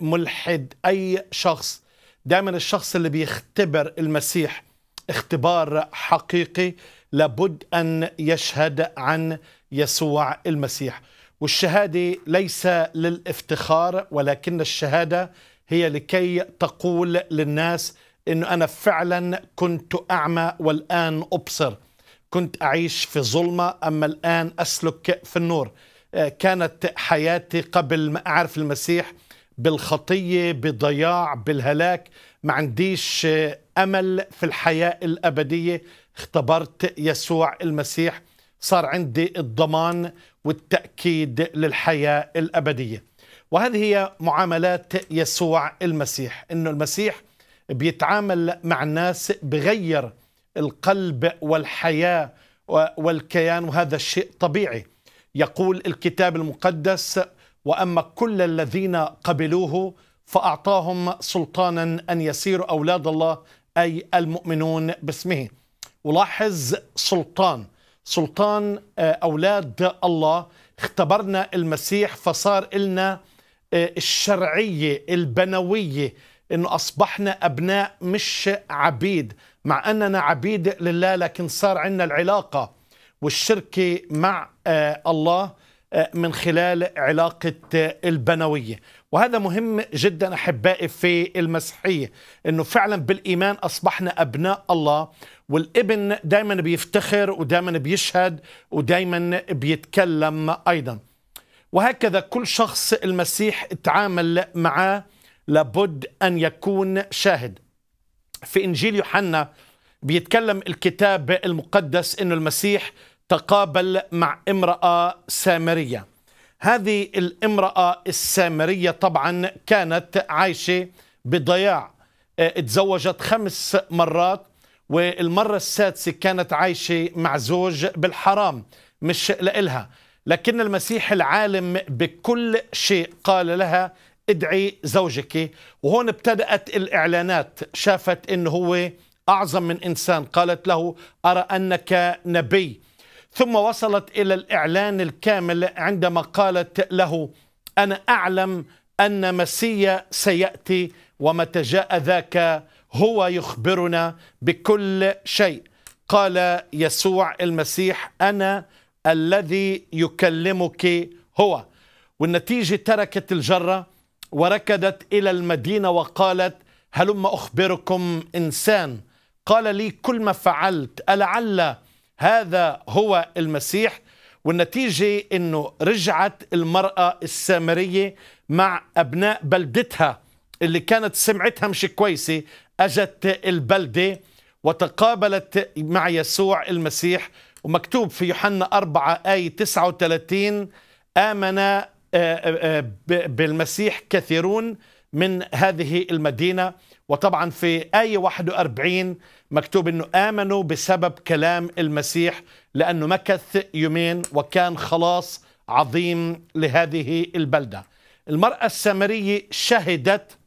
ملحد أي شخص دائما الشخص اللي بيختبر المسيح اختبار حقيقي لابد أن يشهد عن يسوع المسيح والشهادة ليس للافتخار ولكن الشهادة هي لكي تقول للناس أنه أنا فعلا كنت أعمى والآن أبصر كنت أعيش في ظلمة أما الآن أسلك في النور آه، كانت حياتي قبل ما أعرف المسيح بالخطيه بضياع بالهلاك ما عنديش آه، امل في الحياه الابديه اختبرت يسوع المسيح صار عندي الضمان والتاكيد للحياه الابديه وهذه هي معاملات يسوع المسيح انه المسيح بيتعامل مع الناس بغير القلب والحياه والكيان وهذا الشيء طبيعي يقول الكتاب المقدس وأما كل الذين قبلوه فأعطاهم سلطانا أن يسيروا أولاد الله أي المؤمنون باسمه ولاحظ سلطان سلطان آه، أولاد الله اختبرنا المسيح فصار إلنا آه، الشرعية البنوية أنه أصبحنا أبناء مش عبيد مع أننا عبيد لله لكن صار عندنا العلاقة والشركة مع آه، الله من خلال علاقة البنوية وهذا مهم جدا أحبائي في المسيحية أنه فعلا بالإيمان أصبحنا أبناء الله والابن دايما بيفتخر ودايما بيشهد ودايما بيتكلم أيضا وهكذا كل شخص المسيح تعامل معه لابد أن يكون شاهد في إنجيل يوحنا بيتكلم الكتاب المقدس أنه المسيح تقابل مع امرأة سامرية هذه الامرأة السامرية طبعا كانت عايشة بضياع اتزوجت آه، خمس مرات والمرة السادسة كانت عايشة مع زوج بالحرام مش لإلها لكن المسيح العالم بكل شيء قال لها ادعي زوجك وهون ابتدأت الإعلانات شافت إنه هو أعظم من إنسان قالت له أرى أنك نبي ثم وصلت إلى الإعلان الكامل عندما قالت له أنا أعلم أن مسيا سيأتي ومتى جاء ذاك هو يخبرنا بكل شيء قال يسوع المسيح أنا الذي يكلمك هو والنتيجة تركت الجرة وركضت إلى المدينة وقالت هلم أخبركم إنسان قال لي كل ما فعلت ألعل هذا هو المسيح والنتيجة أنه رجعت المرأة السامرية مع أبناء بلدتها اللي كانت سمعتها مش كويسة أجت البلدة وتقابلت مع يسوع المسيح ومكتوب في يوحنا 4 آية 39 آمن آه، آه، آه، بالمسيح كثيرون من هذه المدينة وطبعا في آية 41 مكتوب أنه آمنوا بسبب كلام المسيح لأنه مكث يومين وكان خلاص عظيم لهذه البلدة المرأة السامرية شهدت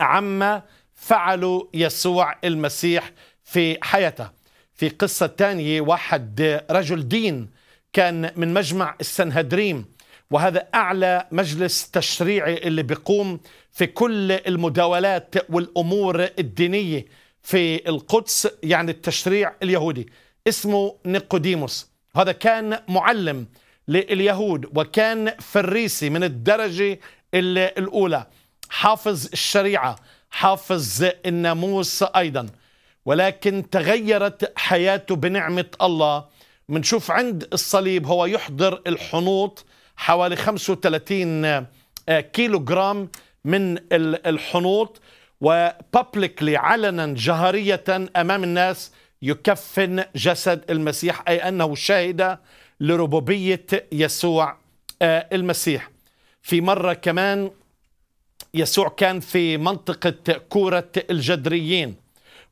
عما فعله يسوع المسيح في حياته في قصة تانية واحد رجل دين كان من مجمع السنهدريم وهذا أعلى مجلس تشريعي اللي بيقوم في كل المداولات والأمور الدينية في القدس يعني التشريع اليهودي اسمه نيقوديموس هذا كان معلم لليهود وكان فريسي من الدرجة الأولى حافظ الشريعة حافظ الناموس أيضا ولكن تغيرت حياته بنعمة الله منشوف عند الصليب هو يحضر الحنوط حوالي 35 كيلو جرام من الحنوط وبابليكلي علنا جهرية أمام الناس يكفن جسد المسيح أي أنه شهد لربوبية يسوع آه، المسيح في مرة كمان يسوع كان في منطقة كورة الجدريين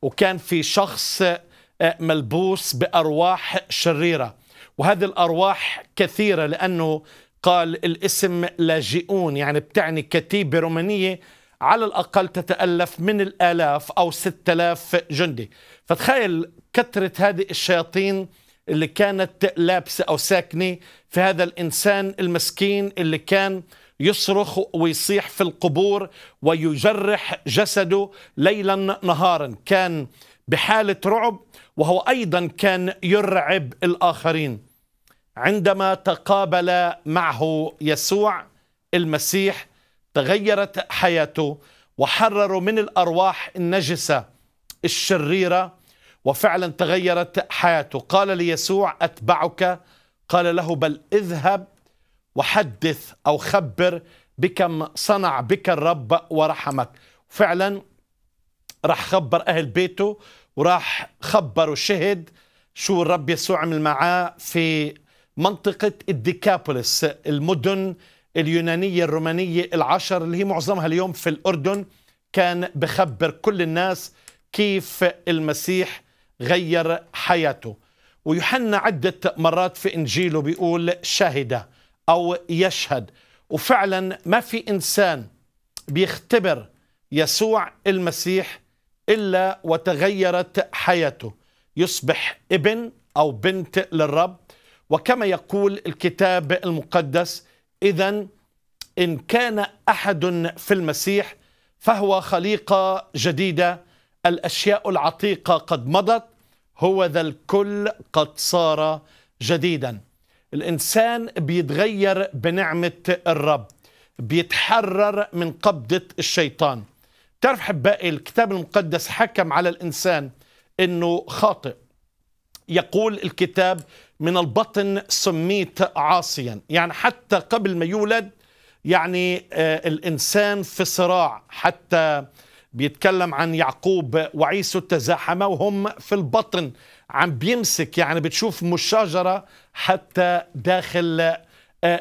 وكان في شخص آه، ملبوس بأرواح شريرة وهذه الأرواح كثيرة لأنه قال الاسم لاجئون يعني بتعني كتيبة رومانية على الأقل تتألف من الآلاف أو ستة آلاف جندي فتخيل كثرة هذه الشياطين اللي كانت لابسة أو ساكنة في هذا الإنسان المسكين اللي كان يصرخ ويصيح في القبور ويجرح جسده ليلا نهارا كان بحالة رعب وهو أيضا كان يرعب الآخرين عندما تقابل معه يسوع المسيح تغيرت حياته وحرروا من الارواح النجسه الشريره وفعلا تغيرت حياته قال ليسوع اتبعك قال له بل اذهب وحدث او خبر بكم صنع بك الرب ورحمك فعلا راح خبر اهل بيته وراح خبر وشهد شو الرب يسوع عمل معاه في منطقة الديكابوليس المدن اليونانية الرومانية العشر اللي هي معظمها اليوم في الأردن كان بخبر كل الناس كيف المسيح غير حياته ويوحنا عدة مرات في إنجيله بيقول شهد أو يشهد وفعلا ما في إنسان بيختبر يسوع المسيح إلا وتغيرت حياته يصبح ابن أو بنت للرب وكما يقول الكتاب المقدس إذا إن كان أحد في المسيح فهو خليقة جديدة الأشياء العتيقة قد مضت هو ذا الكل قد صار جديدا الإنسان بيتغير بنعمة الرب بيتحرر من قبضة الشيطان تعرف حبائي الكتاب المقدس حكم على الإنسان أنه خاطئ يقول الكتاب من البطن سميت عاصيا يعني حتى قبل ما يولد يعني آه، الإنسان في صراع حتى بيتكلم عن يعقوب وعيسو تزاحما وهم في البطن عم بيمسك يعني بتشوف مشاجرة حتى داخل آه،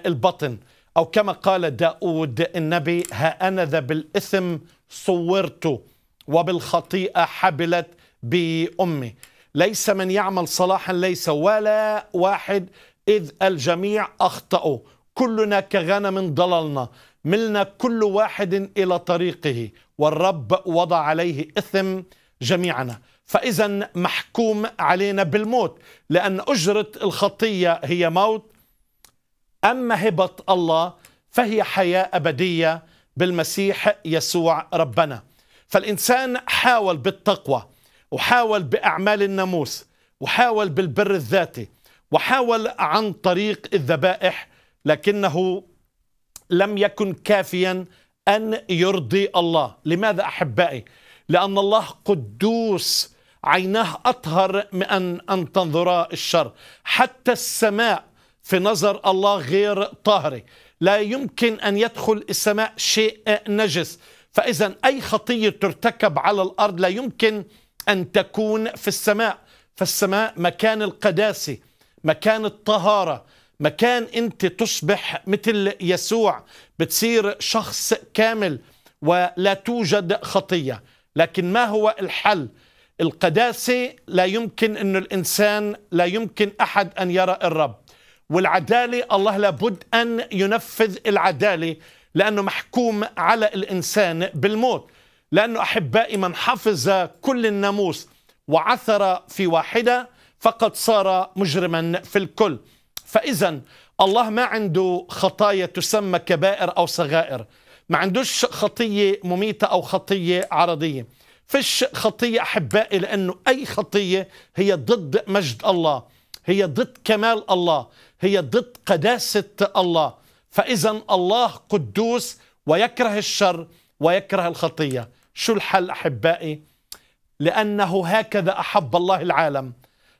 البطن أو كما قال داود النبي ها أنا ذا بالإثم صورت وبالخطيئة حبلت بأمي ليس من يعمل صلاحا ليس ولا واحد إذ الجميع أخطأوا كلنا كغنم ضللنا ملنا كل واحد إلى طريقه والرب وضع عليه إثم جميعنا فإذا محكوم علينا بالموت لأن أجرة الخطية هي موت أما هبة الله فهي حياة أبدية بالمسيح يسوع ربنا فالإنسان حاول بالتقوى وحاول بأعمال الناموس وحاول بالبر الذاتي وحاول عن طريق الذبائح لكنه لم يكن كافيا أن يرضي الله لماذا أحبائي؟ لأن الله قدوس عيناه أطهر من أن تنظر الشر حتى السماء في نظر الله غير طاهره لا يمكن أن يدخل السماء شيء نجس فإذا أي خطية ترتكب على الأرض لا يمكن أن تكون في السماء فالسماء مكان القداسة مكان الطهارة مكان أنت تصبح مثل يسوع بتصير شخص كامل ولا توجد خطية لكن ما هو الحل؟ القداسة لا يمكن أن الإنسان لا يمكن أحد أن يرى الرب والعدالة الله لابد أن ينفذ العدالة لأنه محكوم على الإنسان بالموت لأنه أحبائي من حفظ كل الناموس وعثر في واحدة فقد صار مجرما في الكل فإذا الله ما عنده خطايا تسمى كبائر أو صغائر ما عندوش خطية مميتة أو خطية عرضية فش خطية أحبائي لأنه أي خطية هي ضد مجد الله هي ضد كمال الله هي ضد قداسة الله فإذا الله قدوس ويكره الشر ويكره الخطية شو الحل أحبائي لأنه هكذا أحب الله العالم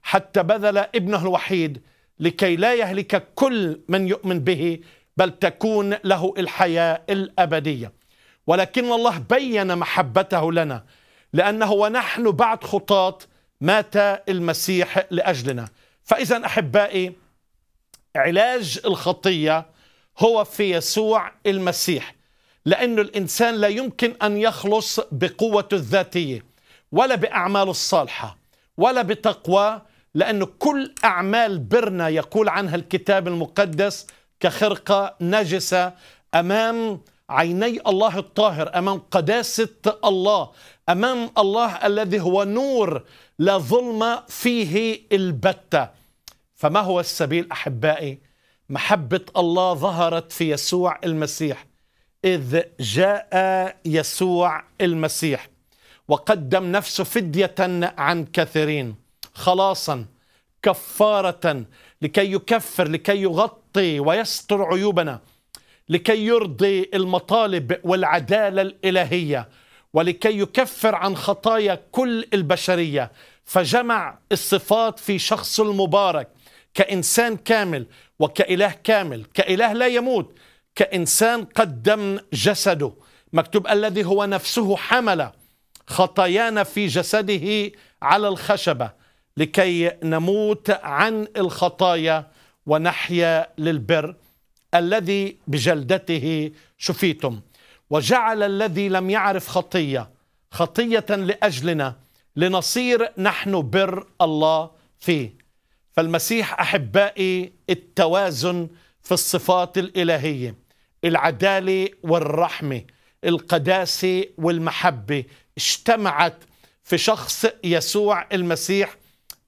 حتى بذل ابنه الوحيد لكي لا يهلك كل من يؤمن به بل تكون له الحياة الأبدية ولكن الله بين محبته لنا لأنه ونحن بعد خطاة مات المسيح لأجلنا فإذا أحبائي علاج الخطية هو في يسوع المسيح لأن الإنسان لا يمكن أن يخلص بقوته الذاتية ولا بأعماله الصالحة ولا بتقوى لأن كل أعمال برنا يقول عنها الكتاب المقدس كخرقة نجسة أمام عيني الله الطاهر أمام قداسة الله أمام الله الذي هو نور لا ظلم فيه البتة فما هو السبيل أحبائي محبة الله ظهرت في يسوع المسيح إذ جاء يسوع المسيح وقدم نفسه فدية عن كثيرين خلاصا كفارة لكي يكفر لكي يغطي ويستر عيوبنا لكي يرضي المطالب والعدالة الإلهية ولكي يكفر عن خطايا كل البشرية فجمع الصفات في شخص المبارك كإنسان كامل وكإله كامل كإله لا يموت كإنسان قدم جسده مكتوب الذي هو نفسه حمل خطايانا في جسده على الخشبة لكي نموت عن الخطايا ونحيا للبر الذي بجلدته شفيتم وجعل الذي لم يعرف خطية خطية لأجلنا لنصير نحن بر الله فيه فالمسيح أحبائي التوازن في الصفات الإلهية العداله والرحمه القداسه والمحبه اجتمعت في شخص يسوع المسيح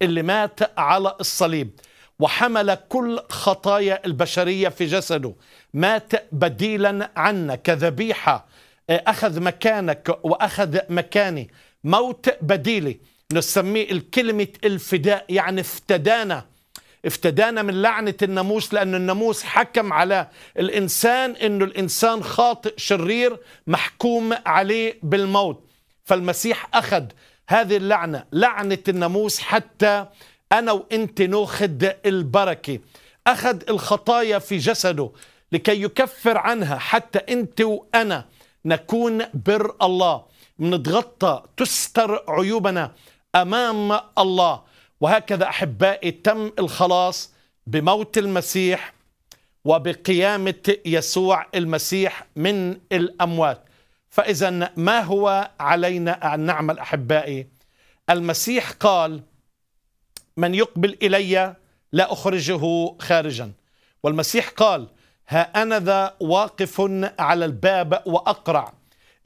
اللي مات على الصليب وحمل كل خطايا البشريه في جسده مات بديلا عنا كذبيحه آه، اخذ مكانك واخذ مكاني موت بديلي نسميه الكلمه الفداء يعني افتدانا افتدانا من لعنة الناموس لأن الناموس حكم على الإنسان أنه الإنسان خاطئ شرير محكوم عليه بالموت فالمسيح أخذ هذه اللعنة لعنة الناموس حتى أنا وإنت نوخد البركة أخذ الخطايا في جسده لكي يكفر عنها حتى أنت وأنا نكون بر الله منتغطى تستر عيوبنا أمام الله وهكذا احبائي تم الخلاص بموت المسيح وبقيامه يسوع المسيح من الاموات فاذا ما هو علينا ان نعمل احبائي المسيح قال من يقبل الي لا اخرجه خارجا والمسيح قال ها انا ذا واقف على الباب واقرع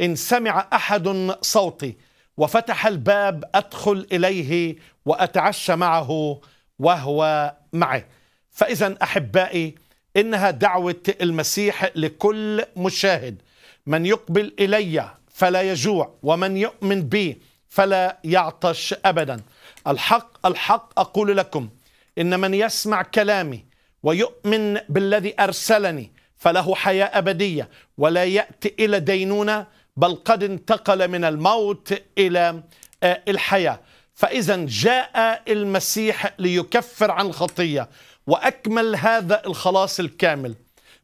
ان سمع احد صوتي وفتح الباب ادخل اليه واتعشى معه وهو معي فاذا احبائي انها دعوه المسيح لكل مشاهد من يقبل الي فلا يجوع ومن يؤمن بي فلا يعطش ابدا الحق الحق اقول لكم ان من يسمع كلامي ويؤمن بالذي ارسلني فله حياه ابديه ولا ياتي الى دينونه بل قد انتقل من الموت إلى آه، الحياة فإذا جاء المسيح ليكفر عن الخطية وأكمل هذا الخلاص الكامل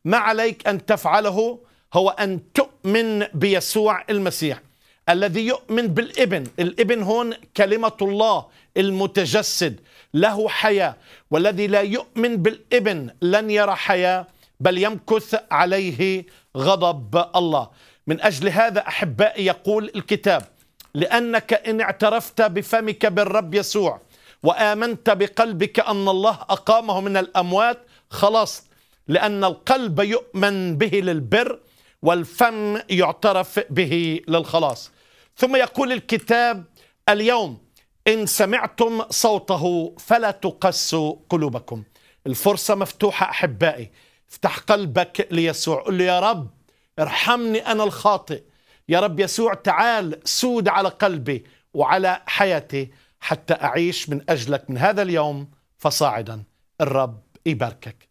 ما عليك أن تفعله هو أن تؤمن بيسوع المسيح الذي يؤمن بالابن الابن هون كلمة الله المتجسد له حياة والذي لا يؤمن بالابن لن يرى حياة بل يمكث عليه غضب الله من أجل هذا أحبائي يقول الكتاب لأنك إن اعترفت بفمك بالرب يسوع وآمنت بقلبك أن الله أقامه من الأموات خلاص لأن القلب يؤمن به للبر والفم يعترف به للخلاص ثم يقول الكتاب اليوم إن سمعتم صوته فلا تقسوا قلوبكم الفرصة مفتوحة أحبائي افتح قلبك ليسوع قل له يا رب ارحمني أنا الخاطئ يا رب يسوع تعال سود على قلبي وعلى حياتي حتى أعيش من أجلك من هذا اليوم فصاعدا الرب يباركك